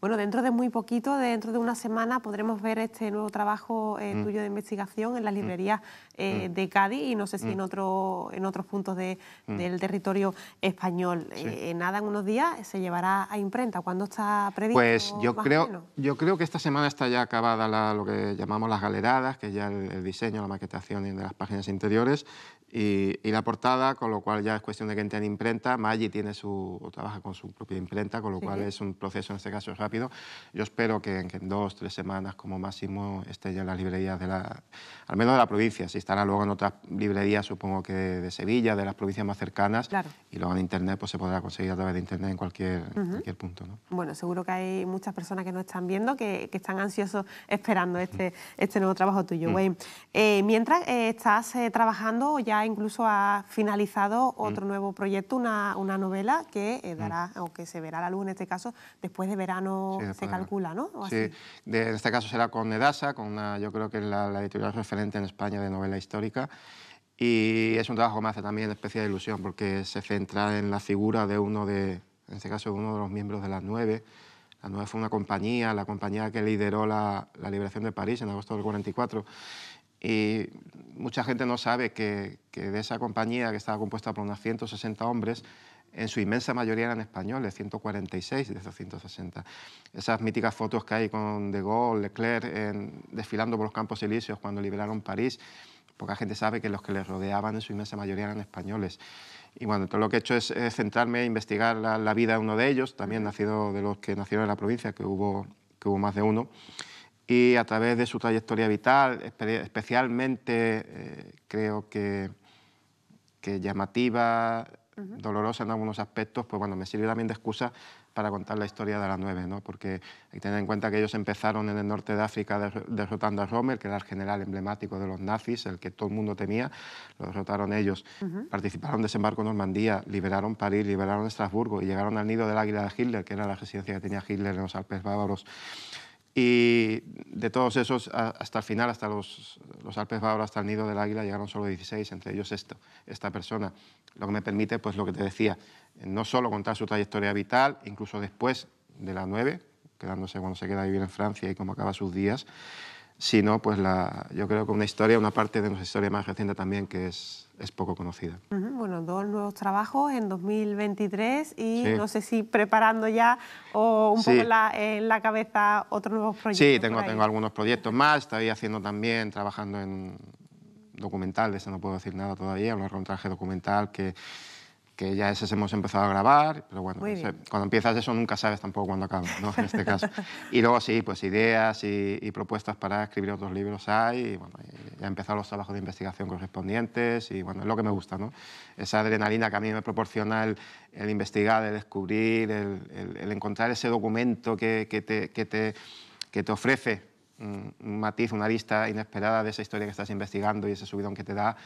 Bueno, dentro de muy poquito, dentro de una semana, podremos ver este nuevo trabajo eh, mm. tuyo de investigación en las mm. librerías eh, mm. de Cádiz y no sé si en, otro, en otros puntos del territorio español. En nada, en unos días se llevará a imprenta. ¿Cuándo está previsto? Pues yo creo, yo creo que esta semana está ya acabada lo que llamamos las galeradas, que es ya el diseño, la maquetación de las páginas interiores. Y, la portada, con lo cual ya es cuestión de que en imprenta. Maggi tiene su, trabaja con su propia imprenta, con lo cual es un proceso en este caso rápido. Yo espero que, en dos, tres semanas como máximo esté ya en las librerías de la, al menos de la provincia. Si estará luego en otras librerías, supongo que de, Sevilla, de las provincias más cercanas. Y luego en internet, pues se podrá conseguir a través de internet en cualquier, cualquier punto. Bueno, seguro que hay muchas personas que nos están viendo que, están ansiosos esperando este, este nuevo trabajo tuyo, Wayne. Eh, mientras eh, estás eh, trabajando ya incluso ha finalizado mm. otro nuevo proyecto, una, novela que eh, mm. dará, que se verá a la luz en este caso, después de verano se calcula, ¿no? en este caso será con Edasa, con yo creo que es la, editorial referente en España de novela histórica. Y es un trabajo que me hace también especial ilusión porque se centra en la figura de uno de, en este caso, uno de los miembros de las nueve. Las nueve fue una compañía, la compañía que lideró la, la liberación de París en agosto del 44. Y eh, mucha gente no sabe que, que, de esa compañía, que estaba compuesta por unos 160 hombres, en su inmensa mayoría eran españoles, 146 de esos 160. Esas míticas fotos que hay con De Gaulle, Leclerc, en, desfilando por los campos elíseos cuando liberaron París, poca gente sabe que los que les rodeaban en su inmensa mayoría eran españoles. Y bueno, todo lo que he hecho es, centrarme e investigar la, vida de uno de ellos, también nacido de los que nacieron en la provincia, que hubo, que hubo más de uno y a través de su trayectoria vital, especialmente eh, creo que, que llamativa, dolorosa en algunos aspectos, pues bueno, me sirve también de excusa para contar la historia de las nueve, ¿no? porque hay que tener en cuenta que ellos empezaron en el norte de África derrotando a Rommel, que era el general emblemático de los nazis, el que todo el mundo temía, lo derrotaron ellos, participaron en desembarco en Normandía, liberaron París, liberaron Estrasburgo y llegaron al nido del águila de Hitler, que era la residencia que tenía Hitler en los Alpes bávaros. Y de todos esos, hasta el final, hasta los, los Alpes ahora hasta el nido del águila, llegaron solo 16, entre ellos esto, esta persona. Lo que me permite, pues lo que te decía, no solo contar su trayectoria vital, incluso después de la 9, quedándose cuando se queda a vivir en Francia y cómo acaba sus días, sino pues la, yo creo que una historia, una parte de nuestra historia más reciente también que es, es poco conocida. Bueno, dos nuevos trabajos en 2023 y no sé si preparando ya o un poco en la, cabeza otros nuevos proyectos. Sí, tengo, tengo algunos proyectos más, estoy haciendo también, trabajando en documentales, no puedo decir nada todavía, un largometraje documental que que ya esas hemos empezado a grabar, pero bueno, cuando empiezas eso nunca sabes tampoco cuándo acaba, ¿no? En este caso. y luego sí, pues ideas y, propuestas para escribir otros libros hay, y bueno, ya he empezado los trabajos de investigación correspondientes, y bueno, es lo que me gusta, ¿no? Esa adrenalina que a mí me proporciona el, investigar, el descubrir, el, encontrar ese documento que, que, te, que, te, que te ofrece un matiz, una lista inesperada de esa historia que estás investigando y ese subidón que te da,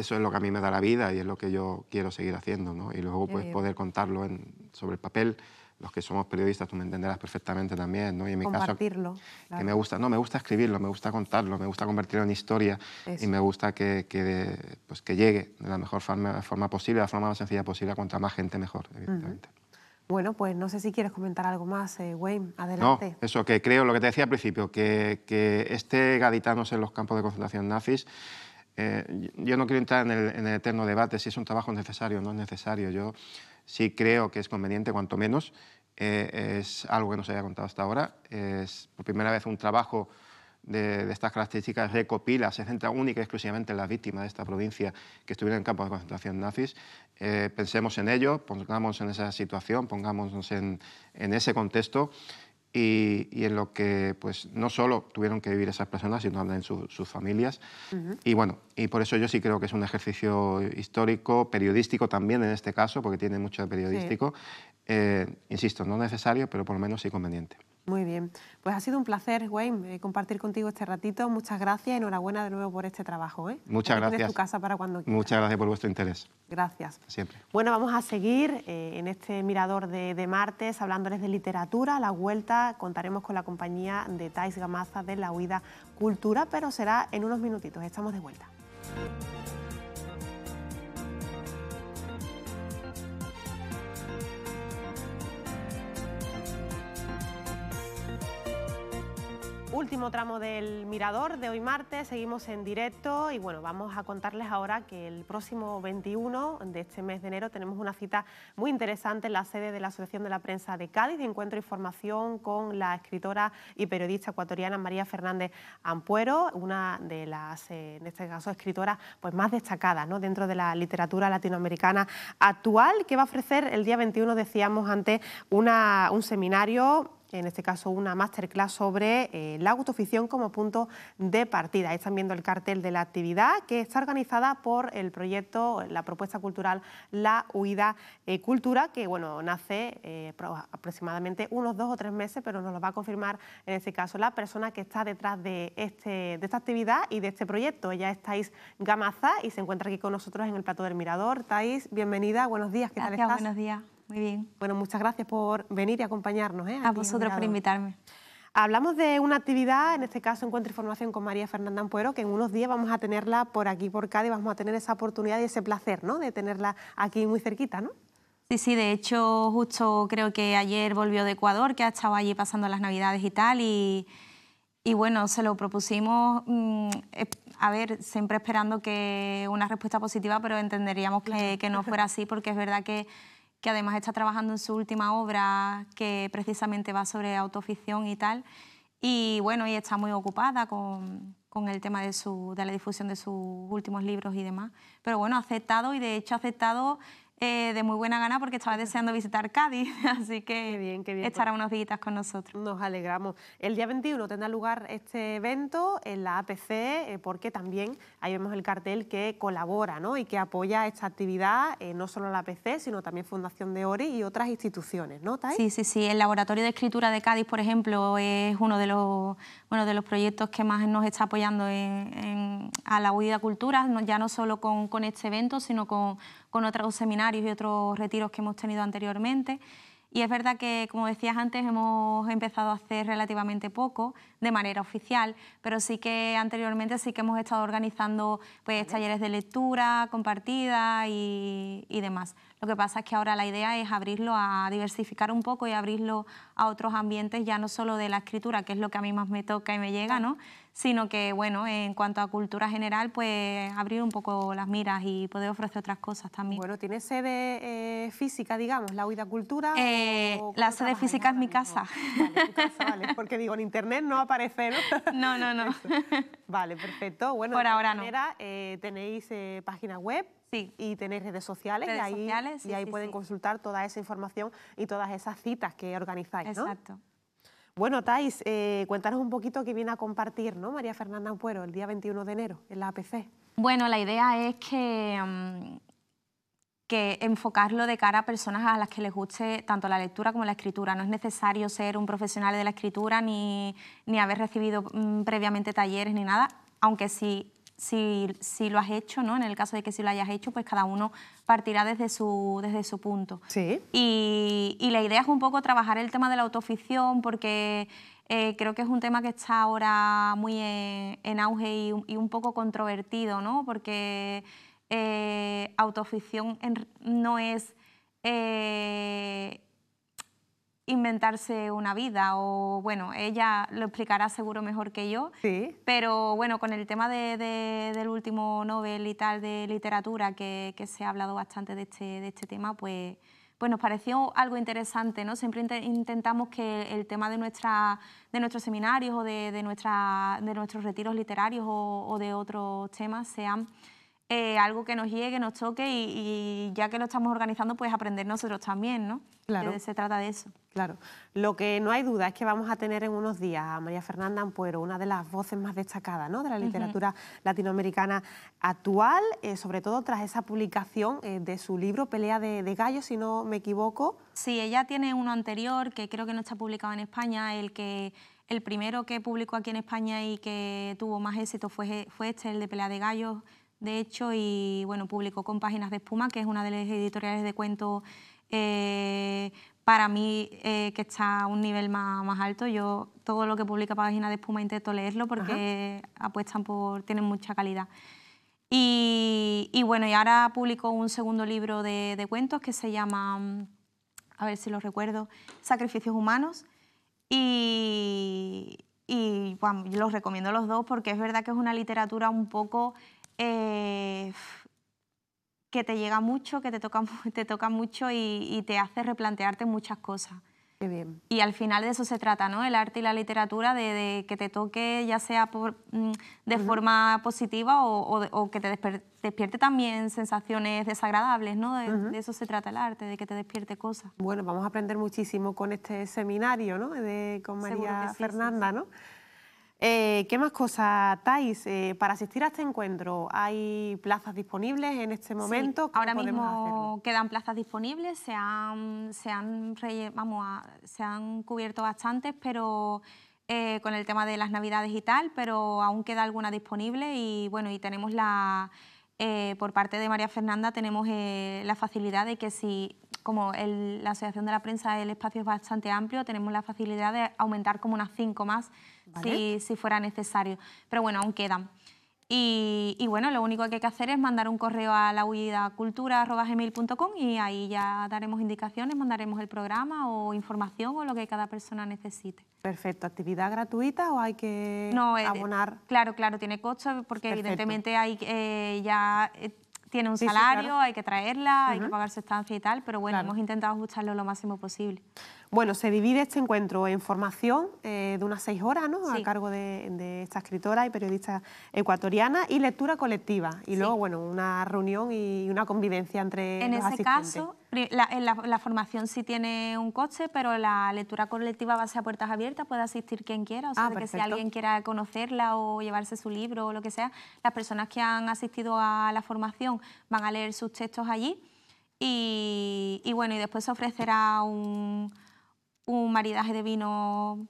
eso es lo que a mí me da la vida y es lo que yo quiero seguir haciendo, Y luego pues, poder contarlo en, sobre el papel. Los que somos periodistas, tú me entenderás perfectamente también, ¿no? en mi que me gusta, no, me gusta escribirlo, me gusta contarlo, me gusta convertirlo en historia y me gusta que, pues, que, llegue de la mejor forma, posible, de la forma más sencilla posible, a más gente mejor, evidentemente. Bueno, pues no sé si quieres comentar algo más, eh, Wayne. Adelante. No, eso que creo, lo que te decía al principio, que, que este gaditanos en los campos de concentración nazis eh, yo no quiero entrar en el, eterno debate si es un trabajo necesario o no es necesario. Yo sí creo que es conveniente, cuanto menos. Eh, es algo que no se haya contado hasta ahora. Es por primera vez un trabajo de, estas características recopila, se centra única y exclusivamente en las víctimas de esta provincia que estuvieron en campos de concentración nazis. Eh, pensemos en ello, pongámonos en esa situación, pongámonos en, en ese contexto y, en lo que pues no solo tuvieron que vivir esas personas, sino también sus familias. Y bueno, y por eso yo sí creo que es un ejercicio histórico, periodístico también en este caso, porque tiene mucho de periodístico. Eh, insisto, no necesario, pero por lo menos sí conveniente. Muy bien, pues ha sido un placer, Wayne, eh, compartir contigo este ratito. Muchas gracias, enhorabuena de nuevo por este trabajo. ¿eh? Muchas gracias. gracias. tu casa para cuando quieras. Muchas gracias por vuestro interés. Gracias. Siempre. Bueno, vamos a seguir eh, en este mirador de, martes hablándoles de literatura. A la vuelta contaremos con la compañía de Thais Gamaza de La Huida Cultura, pero será en unos minutitos. Estamos de vuelta. último tramo del Mirador de hoy martes, seguimos en directo y bueno, vamos a contarles ahora que el próximo 21 de este mes de enero tenemos una cita muy interesante en la sede de la Asociación de la Prensa de Cádiz de encuentro y formación con la escritora y periodista ecuatoriana María Fernández Ampuero, una de las, eh, en este caso, escritoras pues, más destacadas dentro de la literatura latinoamericana actual, que va a ofrecer el día 21, decíamos antes, un seminario en este caso una masterclass sobre eh, la autoficción como punto de partida. Ahí están viendo el cartel de la actividad que está organizada por el proyecto, la propuesta cultural La Huida eh, Cultura, que bueno, nace eh, aproximadamente unos dos o tres meses, pero nos lo va a confirmar en este caso la persona que está detrás de, este, de esta actividad y de este proyecto. Ella es Thais Gamaza y se encuentra aquí con nosotros en el Plato del Mirador. Thais, bienvenida, buenos días, ¿qué tal estás? buenos días. Muy bien. Bueno, muchas gracias por venir y acompañarnos. ¿eh? A, vosotros por invitarme. Hablamos de una actividad, en este caso Encuentro y Formación con María Fernanda Ampuero, que en unos días vamos a tenerla por aquí, por Cádiz, vamos a tener esa oportunidad y ese placer ¿no? de tenerla aquí muy cerquita, ¿no? Sí, sí, de hecho justo creo que ayer volvió de Ecuador, que ha estado allí pasando las navidades y tal, y, bueno, se lo propusimos, mm, eh, a ver, siempre esperando que una respuesta positiva, pero entenderíamos que no fuera así, porque es verdad que que además está trabajando en su última obra, que precisamente va sobre autoficción y tal. Y bueno, y está muy ocupada con, el tema de, su, de la difusión de sus últimos libros y demás. Pero bueno, ha aceptado y de hecho ha aceptado eh, de muy buena gana porque estaba deseando visitar Cádiz, así que bien, qué bien, estará unos días con nosotros. Nos alegramos. El día 21 tendrá lugar este evento en la APC, eh, porque también ahí vemos el cartel que colabora ¿no? y que apoya esta actividad, eh, no solo la APC, sino también Fundación de Ori y otras instituciones, ¿no, Sí, sí, sí. El Laboratorio de Escritura de Cádiz, por ejemplo, es uno de los bueno, de los proyectos que más nos está apoyando a la huida cultura, ya no solo con, este evento, sino con, otros seminarios y otros retiros que hemos tenido anteriormente. Y es verdad que, como decías antes, hemos empezado a hacer relativamente poco, de manera oficial, pero sí que anteriormente sí que hemos estado organizando pues, talleres de lectura, compartida y demás. Lo que pasa es que ahora la idea es abrirlo a diversificar un poco y abrirlo a otros ambientes, ya no solo de la escritura, que es lo que a mí más me toca y me llega, ¿no? sino que, bueno, en cuanto a cultura general, pues abrir un poco las miras y poder ofrecer otras cosas también. Bueno, ¿tiene sede eh, física, digamos, la huida Cultura? Eh, la sede física es mi casa. Vale, porque digo, en internet no aparece, ¿no? No, no, Vale, perfecto. Bueno, de ahora manera, Eh, tenéis eh, página web, Y tenéis redes sociales y ahí, y ahí pueden consultar toda esa información y todas esas citas que organizáis, Exacto. Bueno, Tais, eh, cuéntanos un poquito qué viene a compartir ¿no? María Fernanda Ampuero el día 21 de enero en la APC. Bueno, la idea es que, mm, que enfocarlo de cara a personas a las que les guste tanto la lectura como la escritura. No es necesario ser un profesional de la escritura ni, haber recibido mm, previamente talleres ni nada, aunque sí si, lo has hecho, ¿no? En el caso de que si lo hayas hecho, pues cada uno partirá desde su, desde su punto. Sí. Y, la idea es un poco trabajar el tema de la autoficción porque eh, creo que es un tema que está ahora muy en, auge y, un poco controvertido, ¿no? Porque eh, autoficción no es... Eh, inventarse una vida o bueno, ella lo explicará seguro mejor que yo, sí. pero bueno, con el tema de, del último Nobel y tal de literatura que, se ha hablado bastante de este, de este tema, pues, pues, nos pareció algo interesante, ¿no? Siempre intentamos que el tema de, nuestra, de nuestros seminarios o de, nuestra, de nuestros retiros literarios o de otros temas sean... Eh, algo que nos llegue, nos toque y, ya que lo estamos organizando, pues aprender nosotros también, ¿no? Claro. Que se trata de eso. Claro. Lo que no hay duda es que vamos a tener en unos días a María Fernanda Ampuero, una de las voces más destacadas ¿no? de la literatura latinoamericana actual, eh, sobre todo tras esa publicación eh, de su libro Pelea de, Gallos, si no me equivoco. Sí, ella tiene uno anterior que creo que no está publicado en España, el que el primero que publicó aquí en España y que tuvo más éxito fue, fue este, el de Pelea de Gallos de hecho, y bueno, publicó con Páginas de Espuma, que es una de las editoriales de cuentos eh, para mí eh, que está a un nivel más, alto. Yo todo lo que publica Páginas de Espuma intento leerlo porque apuestan por, tienen mucha calidad. Y, bueno, y ahora publicó un segundo libro de, cuentos que se llama, a ver si lo recuerdo, Sacrificios Humanos. Y, los recomiendo los dos porque es verdad que es una literatura un poco... Eh, que te llega mucho, que te toca, te toca mucho y, te hace replantearte muchas cosas. Qué bien. Y al final de eso se trata, ¿no? El arte y la literatura, de, que te toque ya sea por, mm, de forma positiva o, que te despierte también sensaciones desagradables, ¿no? De, eso se trata el arte, de que te despierte cosas. Bueno, vamos a aprender muchísimo con este seminario, ¿no? De, con María Fernanda, ¿no? Eh, ¿Qué más cosas, Thais? Eh, para asistir a este encuentro, ¿hay plazas disponibles en este momento? ahora mismo quedan plazas disponibles, se han, se han, vamos se han cubierto bastantes, pero eh, con el tema de las navidades y tal, pero aún queda alguna disponible y bueno, y tenemos la... por parte de María Fernanda tenemos la facilidad de que si como la Asociación de la Prensa el espacio es bastante amplio, tenemos la facilidad de aumentar como unas cinco más si, fuera necesario. Pero bueno, aún quedan. Y, bueno, lo único que hay que hacer es mandar un correo a la gmail.com y ahí ya daremos indicaciones, mandaremos el programa o información o lo que cada persona necesite. Perfecto. ¿Actividad gratuita o hay que eh, abonar? claro, claro, tiene costo porque evidentemente hay eh, ya... Eh, tiene un salario, hay que traerla, hay que pagar su estancia y tal, pero bueno, hemos intentado ajustarlo lo máximo posible. Bueno, se divide este encuentro en formación eh, de unas seis horas, ¿no? A cargo de, esta escritora y periodista ecuatoriana y lectura colectiva. Y luego, bueno, una reunión y una convivencia entre en ese Caso, la, en la, formación sí tiene un coche, pero la lectura colectiva va a ser a puertas abiertas, puede asistir quien quiera. O sea, ah, que si alguien quiera conocerla o llevarse su libro o lo que sea, las personas que han asistido a la formación van a leer sus textos allí. y bueno, y después se ofrecerá un un maridaje de vino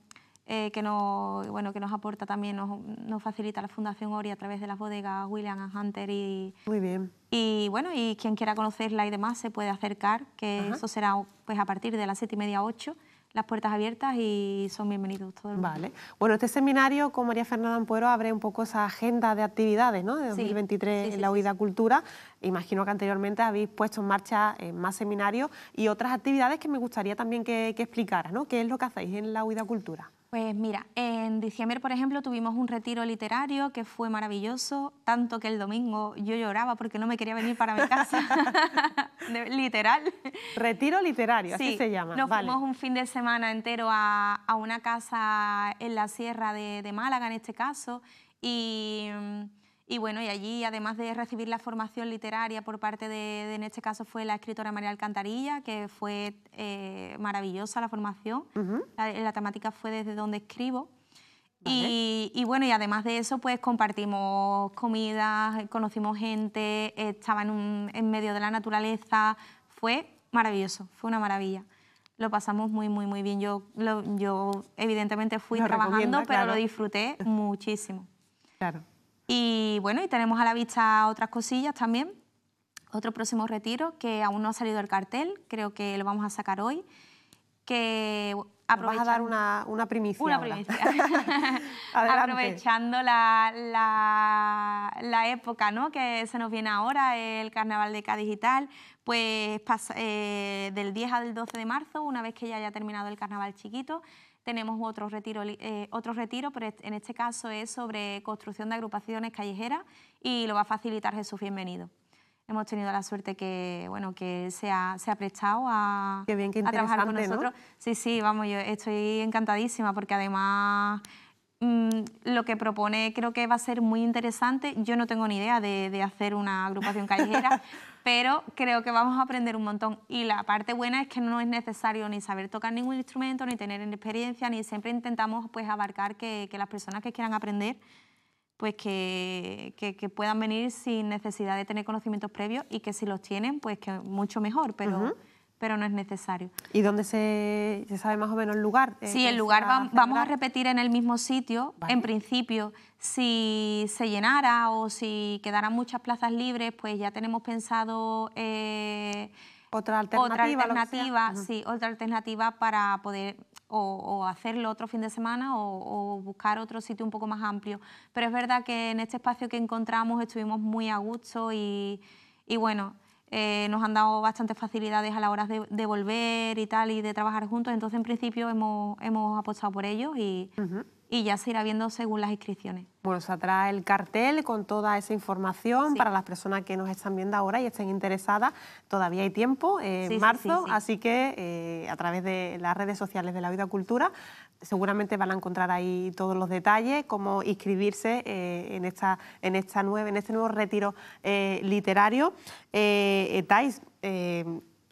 eh, que, nos, bueno, que nos aporta también, nos, facilita la Fundación Ori a través de las bodegas William Hunter y... Muy bien. Y bueno, y quien quiera conocerla y demás se puede acercar, que eso será pues a partir de las siete y media, ocho las puertas abiertas y son bienvenidos todos. Vale. Bueno, este seminario con María Fernanda Ampuero abre un poco esa agenda de actividades ¿no? de 2023 en la Huida Cultura. Imagino que anteriormente habéis puesto en marcha eh, más seminarios y otras actividades que me gustaría también que, que ¿no? ¿Qué es lo que hacéis en la Huida Cultura? Pues mira, en diciembre, por ejemplo, tuvimos un retiro literario que fue maravilloso, tanto que el domingo yo lloraba porque no me quería venir para mi casa, literal. Retiro literario, así se llama. Nos fuimos un fin de semana entero a, una casa en la sierra de, de Málaga, en este caso, y mm, y bueno, y allí, además de recibir la formación literaria por parte de, en este caso fue la escritora María Alcantarilla, que fue eh, maravillosa la formación. la, temática fue desde donde escribo. Y, bueno, y además de eso, pues compartimos comidas, conocimos gente, estaba en, medio de la naturaleza. Fue maravilloso, fue una maravilla lo pasamos muy, muy, muy bien. Yo, yo evidentemente fui trabajando, pero lo disfruté muchísimo. Claro. Y bueno, y tenemos a la vista otras cosillas también. Otro próximo retiro que aún no ha salido el cartel, creo que lo vamos a sacar hoy. Que Vas a dar una, primicia. Una primicia. aprovechando la, época que se nos viene ahora, el Carnaval de Cádiz y pues eh, del 10 al 12 de marzo, una vez que ya haya terminado el Carnaval chiquito, tenemos otro retiro, eh, otro retiro, pero en este caso es sobre construcción de agrupaciones callejeras y lo va a facilitar Jesús Bienvenido. Hemos tenido la suerte que, bueno, que se ha, prestado a, bien, trabajar con nosotros. Sí, sí, vamos, yo estoy encantadísima porque además mm, lo que propone creo que va a ser muy interesante. Yo no tengo ni idea de hacer una agrupación callejera, pero creo que vamos a aprender un montón. Y la parte buena es que no es necesario ni saber tocar ningún instrumento, ni tener experiencia, ni siempre intentamos pues abarcar que, que las personas que quieran aprender pues que, que, puedan venir sin necesidad de tener conocimientos previos y que si los tienen, pues que mucho mejor, pero pero no es necesario. ¿Y dónde se, sabe más o menos el lugar? Eh, sí, el lugar vamos a repetir en el mismo sitio. En principio, si se llenara o si quedaran muchas plazas libres, pues ya tenemos pensado... Eh, otra alternativa. Otra alternativa, otra alternativa para poder o, hacerlo otro fin de semana o, buscar otro sitio un poco más amplio. Pero es verdad que en este espacio que encontramos estuvimos muy a gusto y, y bueno, eh, nos han dado bastantes facilidades a la hora de, volver y tal y de trabajar juntos, entonces en principio hemos, hemos apostado por ellos y y ya se irá viendo según las inscripciones. Bueno, se trae el cartel con toda esa información para las personas que nos están viendo ahora y estén interesadas. Todavía hay tiempo, en marzo, así que eh, a través de las redes sociales de la Vida Cultura seguramente van a encontrar ahí todos los detalles, cómo inscribirse eh, en, esta, en, esta nueva, en este nuevo retiro eh, literario. Tais,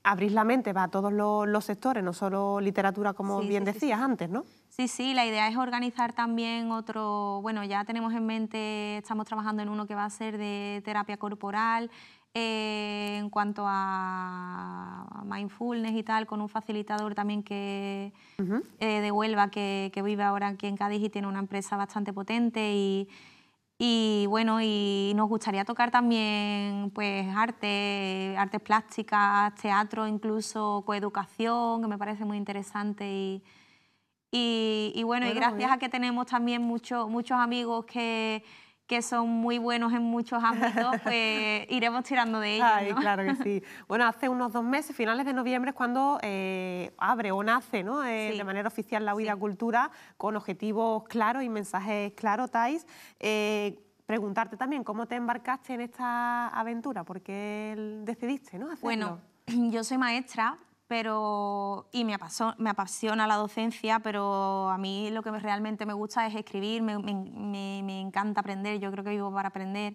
abrís la mente para todos los, los, sectores, no solo literatura como bien decías antes, ¿no? Sí, sí, la idea es organizar también otro, bueno, ya tenemos en mente, estamos trabajando en uno que va a ser de terapia corporal, eh, en cuanto a mindfulness y tal, con un facilitador también que eh, de Huelva, que, vive ahora aquí en Cádiz y tiene una empresa bastante potente y, y bueno, y nos gustaría tocar también pues arte, artes plásticas, teatro, incluso coeducación, que me parece muy interesante y... Y, bueno, y gracias a que tenemos también muchos amigos que, que son muy buenos en muchos ámbitos, pues iremos tirando de ellos. Ay, claro que sí. Bueno, hace unos dos meses, finales de noviembre, es cuando eh, abre o nace eh, de manera oficial la Huida Cultura, con objetivos claros y mensajes claros, Tais eh, preguntarte también cómo te embarcaste en esta aventura, por qué decidiste ¿no? hacerlo. Bueno, yo soy maestra pero y me apasiona, me apasiona, la docencia, pero a mí lo que realmente me gusta es escribir, me, me, me encanta aprender, yo creo que vivo para aprender.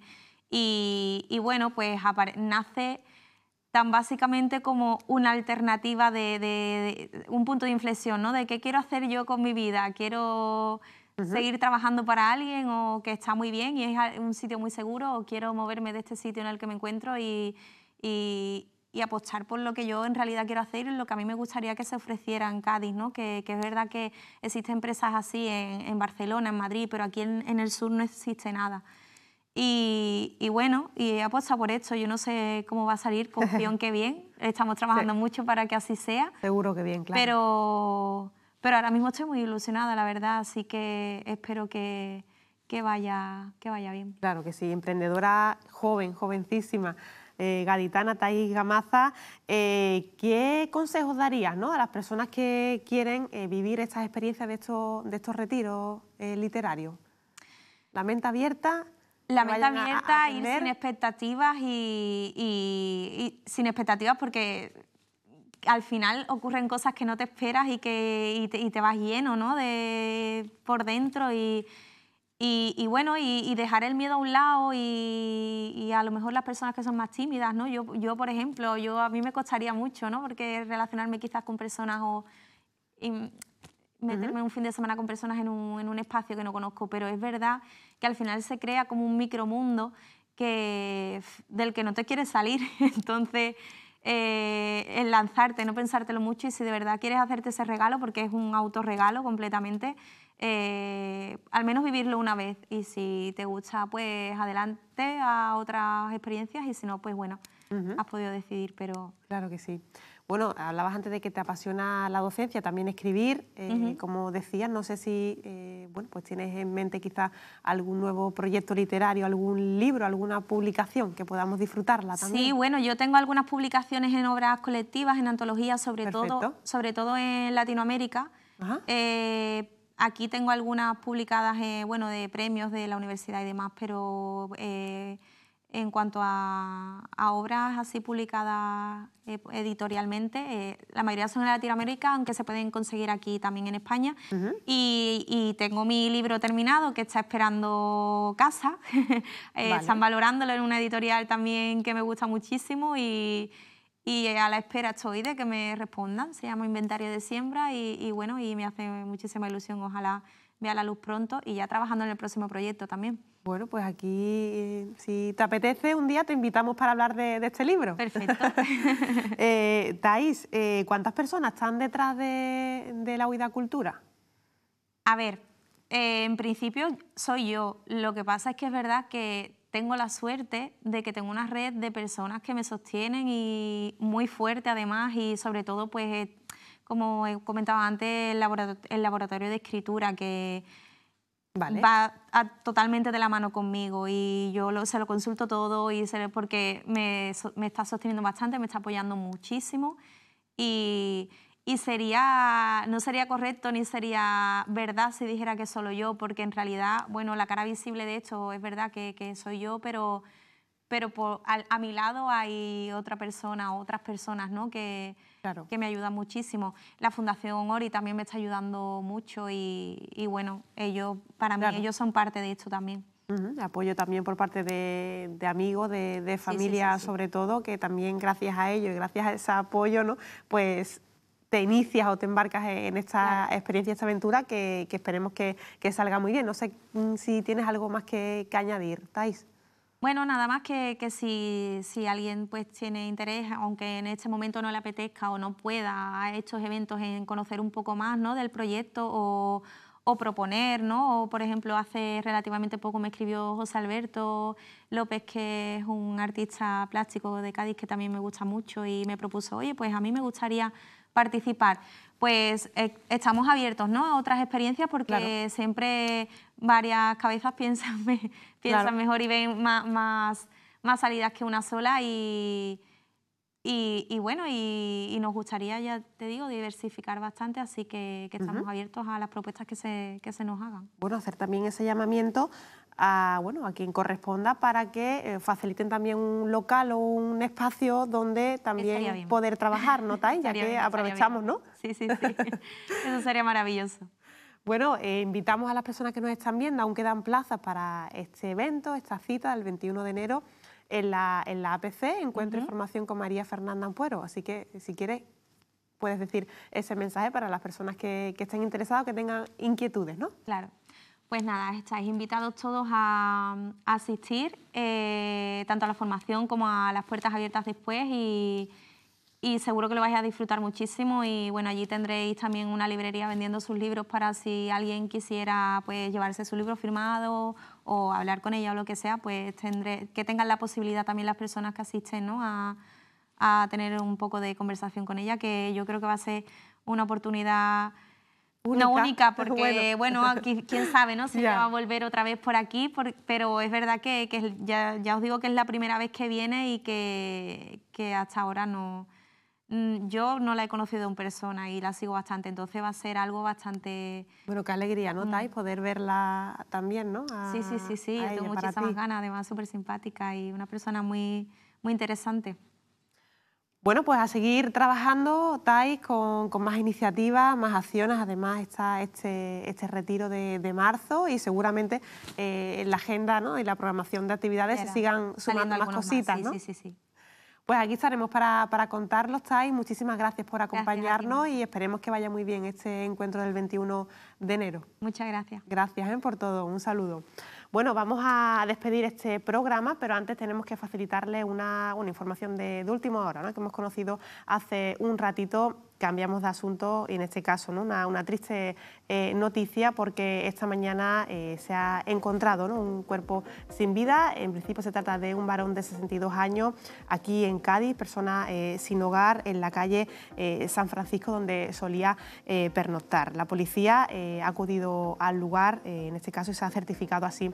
Y, y bueno, pues nace tan básicamente como una alternativa de, un punto de inflexión, ¿no? De qué quiero hacer yo con mi vida, quiero seguir trabajando para alguien o que está muy bien y es un sitio muy seguro o quiero moverme de este sitio en el que me encuentro y, y apostar por lo que yo en realidad quiero hacer y lo que a mí me gustaría que se ofreciera en Cádiz, ¿no? que, que es verdad que existen empresas así en, en Barcelona, en Madrid, pero aquí en, el sur no existe nada. Y, y, bueno, y he por esto. Yo no sé cómo va a salir, confío en que bien. Estamos trabajando mucho para que así sea. Seguro que bien, claro. Pero, pero ahora mismo estoy muy ilusionada, la verdad. Así que espero que, que vaya, vaya bien. Claro que sí, emprendedora joven, jovencísima. Eh, gaditana Thais Gamaza, eh, ¿qué consejos darías a las personas que quieren eh, vivir estas experiencias de estos, de estos retiros literarios? La mente abierta. La mente abierta, ir sin expectativas y, sin expectativas porque al final ocurren cosas que no te esperas y que te, te, vas lleno ¿no? de, por dentro y y, bueno, y, dejar el miedo a un lado y, a lo mejor las personas que son más tímidas, ¿no? Yo, yo, por ejemplo, yo a mí me costaría mucho, ¿no? Porque relacionarme quizás con personas o meterme un fin de semana con personas en un, espacio que no conozco, pero es verdad que al final se crea como un micromundo que, del que no te quieres salir. Entonces, eh, el lanzarte, no pensártelo mucho y si de verdad quieres hacerte ese regalo, porque es un autorregalo completamente, eh, al menos vivirlo una vez y si te gusta, pues adelante a otras experiencias y si no, pues bueno, has podido decidir, pero... Claro que sí. Bueno, hablabas antes de que te apasiona la docencia, también escribir, eh, como decías, no sé si eh, bueno, pues tienes en mente quizás algún nuevo proyecto literario, algún libro, alguna publicación que podamos disfrutarla también. Sí, bueno, yo tengo algunas publicaciones en obras colectivas, en antologías, sobre todo, sobre todo en Latinoamérica. Ajá. Aquí tengo algunas publicadas, eh, bueno, de premios de la universidad y demás, pero eh, en cuanto a, obras así publicadas eh, pues, editorialmente, la mayoría son de Latinoamérica, aunque se pueden conseguir aquí también en España. y, tengo mi libro terminado que está esperando casa. Están valorándolo en una editorial también que me gusta muchísimo y y a la espera estoy de que me respondan. Se llama Inventario de Siembra y, bueno, y me hace muchísima ilusión. Ojalá vea la luz pronto y ya trabajando en el próximo proyecto también. Bueno, pues aquí, eh, si te apetece, un día te invitamos para hablar de, este libro. Perfecto. Eh, eh, ¿cuántas personas están detrás de, la Huida Cultura? A ver, eh, en principio soy yo. Lo que pasa es que es verdad que tengo la suerte de que tengo una red de personas que me sostienen y muy fuerte además y sobre todo pues eh, como he comentado antes el laboratorio, de escritura que va totalmente de la mano conmigo y yo se lo consulto todo y porque me, me está sosteniendo bastante, me está apoyando muchísimo y, y sería, no sería correcto ni sería verdad si dijera que solo yo, porque en realidad, bueno, la cara visible de esto es verdad que, soy yo, pero, pero a, mi lado hay otra persona, otras personas, ¿no? Que, que me ayudan muchísimo. La Fundación Ori también me está ayudando mucho y, bueno, ellos, para mí, ellos son parte de esto también. Apoyo también por parte de, amigos, de, familia sobre todo, que también gracias a ellos y gracias a ese apoyo, ¿no? pues te inicias o te embarcas en esta experiencia, esta aventura, que, esperemos que, salga muy bien. No sé mm, si tienes algo más que, añadir, Thais. Bueno, nada más que, si, si, alguien pues tiene interés, aunque en este momento no le apetezca o no pueda a estos eventos en conocer un poco más ¿no? del proyecto o, o proponer, ¿no? O, por ejemplo, hace relativamente poco me escribió José Alberto López, que es un artista plástico de Cádiz que también me gusta mucho y me propuso, oye, pues a mí me gustaría participar. Pues eh, estamos abiertos ¿no? a otras experiencias porque siempre varias cabezas piensan, mejor y ven más, más, salidas que una sola y, y, bueno, y, nos gustaría, ya te digo, diversificar bastante, así que, estamos abiertos a las propuestas que se, que se nos hagan. Bueno, hacer también ese llamamiento a, bueno, a quien corresponda para que eh, faciliten también un local o un espacio donde también poder trabajar, ¿no, Ya que aprovechamos, ¿no? Sí, sí, sí. Eso sería maravilloso. Bueno, eh, invitamos a las personas que nos están viendo, aún quedan plazas para este evento, esta cita del 21 de enero en la, en la APC, Encuentro Información con María Fernanda Ampuero. Así que, si quieres, puedes decir ese mensaje para las personas que, que estén interesadas o que tengan inquietudes, ¿no? Claro. Pues nada, estáis invitados todos a, mm, asistir, eh, tanto a la formación como a las puertas abiertas después y, seguro que lo vais a disfrutar muchísimo y bueno, allí tendréis también una librería vendiendo sus libros para si alguien quisiera pues llevarse su libro firmado o hablar con ella o lo que sea, pues tendré, que tengan la posibilidad también las personas que asisten ¿no? a, a tener un poco de conversación con ella, que yo creo que va a ser una oportunidad Única, única, porque bueno. quién sabe, ¿no? Si va a volver otra vez por aquí, pero es verdad que, que ya, ya, os digo que es la primera vez que viene y que, que, hasta ahora no... Mm, yo no la he conocido en persona y la sigo bastante, entonces va a ser algo bastante... Bueno, qué alegría, ¿no, mm. Tai? Poder verla también, ¿no? sí, sí, sí, sí, tengo muchísimas ganas, además súper simpática y una persona muy, muy interesante bueno, pues a seguir trabajando, TAIS, con, más iniciativas, más acciones. Además está este, este retiro de, marzo y seguramente eh, en la agenda ¿no? y la programación de actividades se sigan sumando más cositas. Pues aquí estaremos para, contarlos, TAIS. Muchísimas gracias por acompañarnos y esperemos que vaya muy bien este encuentro del 21 de enero. Muchas gracias. Gracias ¿eh? por todo. Un saludo. Bueno, vamos a despedir este programa, pero antes tenemos que facilitarle una, información de, de última hora, ¿no? que hemos conocido hace un ratito cambiamos de asunto y en este caso ¿no? una, triste eh, noticia porque esta mañana eh, se ha encontrado un cuerpo sin vida. En principio se trata de un varón de 62 años aquí en Cádiz, persona eh, sin hogar en la calle San Francisco donde solía pernoctar. La policía ha acudido al lugar en este caso y se ha certificado así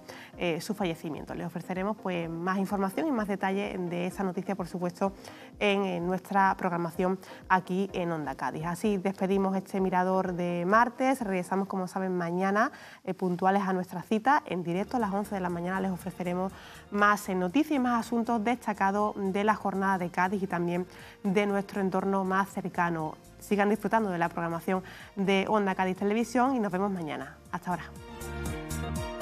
su fallecimiento. Les ofreceremos pues, más información y más detalle de esa noticia, por supuesto, en nuestra programación aquí en Onda Cádiz. Así despedimos este mirador de martes. Regresamos, como saben, mañana eh, puntuales a nuestra cita. En directo a las 11 de la mañana les ofreceremos más eh, noticias y más asuntos destacados de la jornada de Cádiz y también de nuestro entorno más cercano. Sigan disfrutando de la programación de Onda Cádiz Televisión y nos vemos mañana. Hasta ahora.